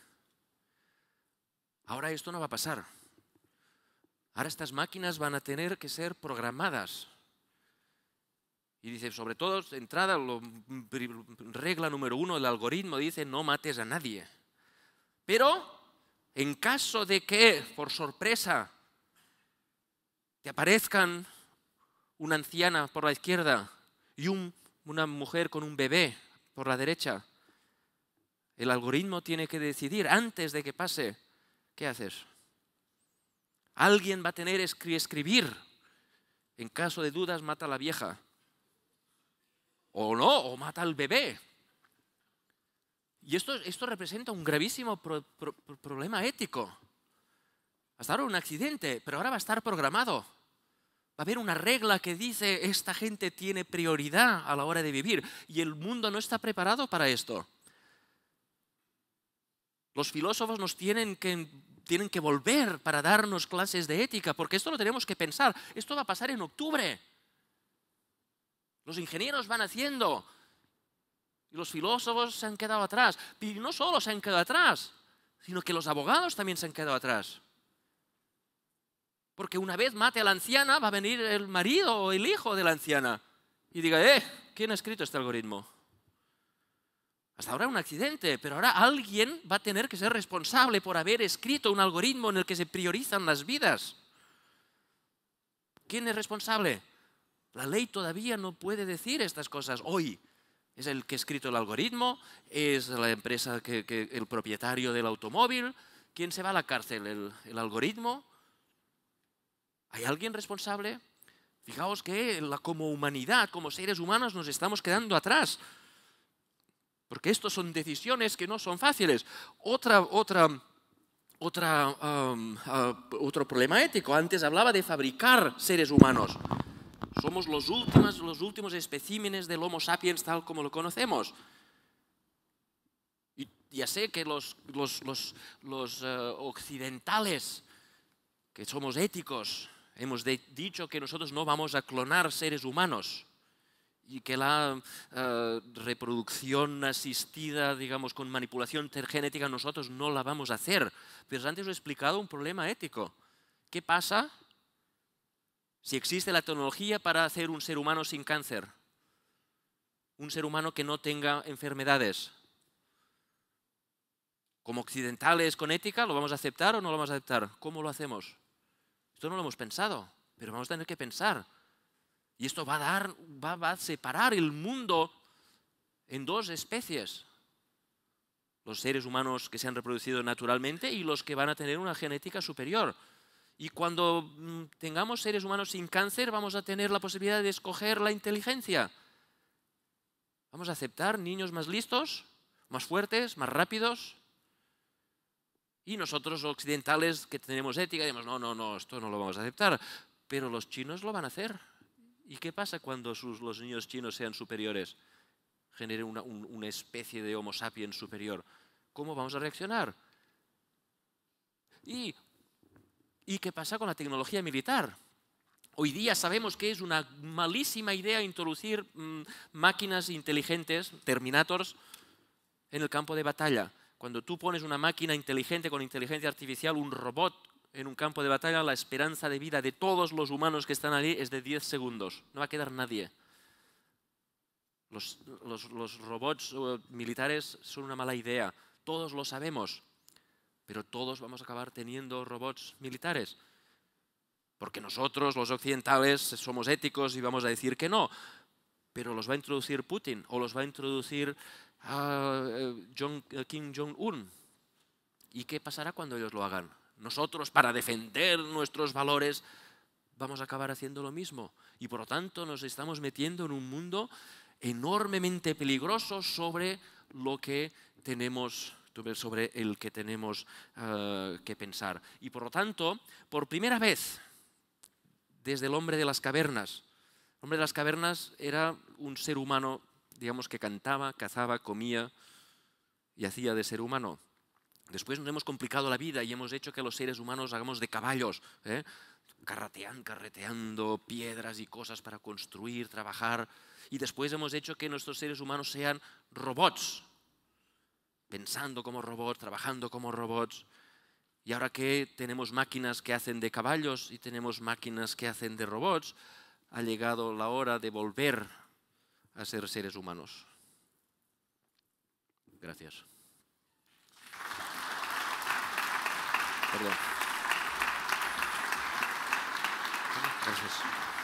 Ahora esto no va a pasar. Ahora estas máquinas van a tener que ser programadas. Y dice, sobre todo, entrada, regla número uno del algoritmo dice, no mates a nadie. Pero en caso de que, por sorpresa, te aparezcan una anciana por la izquierda y una mujer con un bebé por la derecha, el algoritmo tiene que decidir antes de que pase, ¿qué haces? Alguien va a tener que escribir. En caso de dudas, mata a la vieja. O no, o mata al bebé. Y esto, esto representa un gravísimo problema ético. Hasta ahora un accidente, pero ahora va a estar programado. Va a haber una regla que dice esta gente tiene prioridad a la hora de vivir y el mundo no está preparado para esto. Los filósofos nos tienen que, tienen que volver para darnos clases de ética, porque esto lo tenemos que pensar. Esto va a pasar en octubre. Los ingenieros van haciendo. Y los filósofos se han quedado atrás. Y no solo se han quedado atrás, sino que los abogados también se han quedado atrás. Porque una vez mate a la anciana, va a venir el marido o el hijo de la anciana y diga, eh, ¿quién ha escrito este algoritmo? Pues Hasta ahora un accidente, pero ahora alguien va a tener que ser responsable por haber escrito un algoritmo en el que se priorizan las vidas. ¿Quién es responsable? La ley todavía no puede decir estas cosas hoy. Es el que ha escrito el algoritmo, es la empresa, que, el propietario del automóvil. ¿Quién se va a la cárcel? ¿El, algoritmo? ¿Hay alguien responsable? Fijaos que como humanidad, como seres humanos, nos estamos quedando atrás. Porque estas son decisiones que no son fáciles. Otra, otra, ah, otro problema ético. Antes hablaba de fabricar seres humanos. Somos los últimos, los últimos especímenes del Homo sapiens tal como lo conocemos. Y ya sé que los, eh, occidentales, que somos éticos, hemos dicho que nosotros no vamos a clonar seres humanos y que la eh, reproducción asistida, digamos, con manipulación genética nosotros no la vamos a hacer. Pero antes os he explicado un problema ético. ¿Qué pasa si existe la tecnología para hacer un ser humano sin cáncer? Un ser humano que no tenga enfermedades. Como occidentales con ética, ¿lo vamos a aceptar o no lo vamos a aceptar? ¿Cómo lo hacemos? Esto no lo hemos pensado, pero vamos a tener que pensar. Y esto va a, separar el mundo en dos especies. Los seres humanos que se han reproducido naturalmente y los que van a tener una genética superior. Y cuando mm, tengamos seres humanos sin cáncer, vamos a tener la posibilidad de escoger la inteligencia. Vamos a aceptar niños más listos, más fuertes, más rápidos. Y nosotros occidentales que tenemos ética, decimos, no, no, no, esto no lo vamos a aceptar. Pero los chinos lo van a hacer. ¿Y qué pasa cuando los niños chinos sean superiores? Genere una, especie de Homo sapiens superior. ¿Cómo vamos a reaccionar? ¿Y, qué pasa con la tecnología militar? Hoy día sabemos que es una malísima idea introducir mm, máquinas inteligentes, Terminators, en el campo de batalla. Cuando tú pones una máquina inteligente con inteligencia artificial, un robot en un campo de batalla, la esperanza de vida de todos los humanos que están allí es de 10 segundos. No va a quedar nadie. Los, robots eh, militares son una mala idea. Todos lo sabemos. Pero todos vamos a acabar teniendo robots militares. Porque nosotros, los occidentales, somos éticos y vamos a decir que no. Pero los va a introducir Putin o los va a introducir ah, eh, eh, Kim Jong-un. ¿Y qué pasará cuando ellos lo hagan? nosotros para defender nuestros valores, vamos a acabar haciendo lo mismo. Y por lo tanto nos estamos metiendo en un mundo enormemente peligroso sobre lo que tenemos sobre el que tenemos eh, que pensar. Y por lo tanto, por primera vez, desde el hombre de las cavernas, el hombre de las cavernas era un ser humano, digamos, que cantaba, cazaba, comía y hacía de ser humano. Después nos hemos complicado la vida y hemos hecho que los seres humanos hagamos de caballos, ¿eh? carreteando, carreteando piedras y cosas para construir, trabajar. Y después hemos hecho que nuestros seres humanos sean robots, pensando como robots, trabajando como robots. Y ahora que tenemos máquinas que hacen de caballos y tenemos máquinas que hacen de robots, ha llegado la hora de volver a ser seres humanos. Gracias. Perdón. Gracias.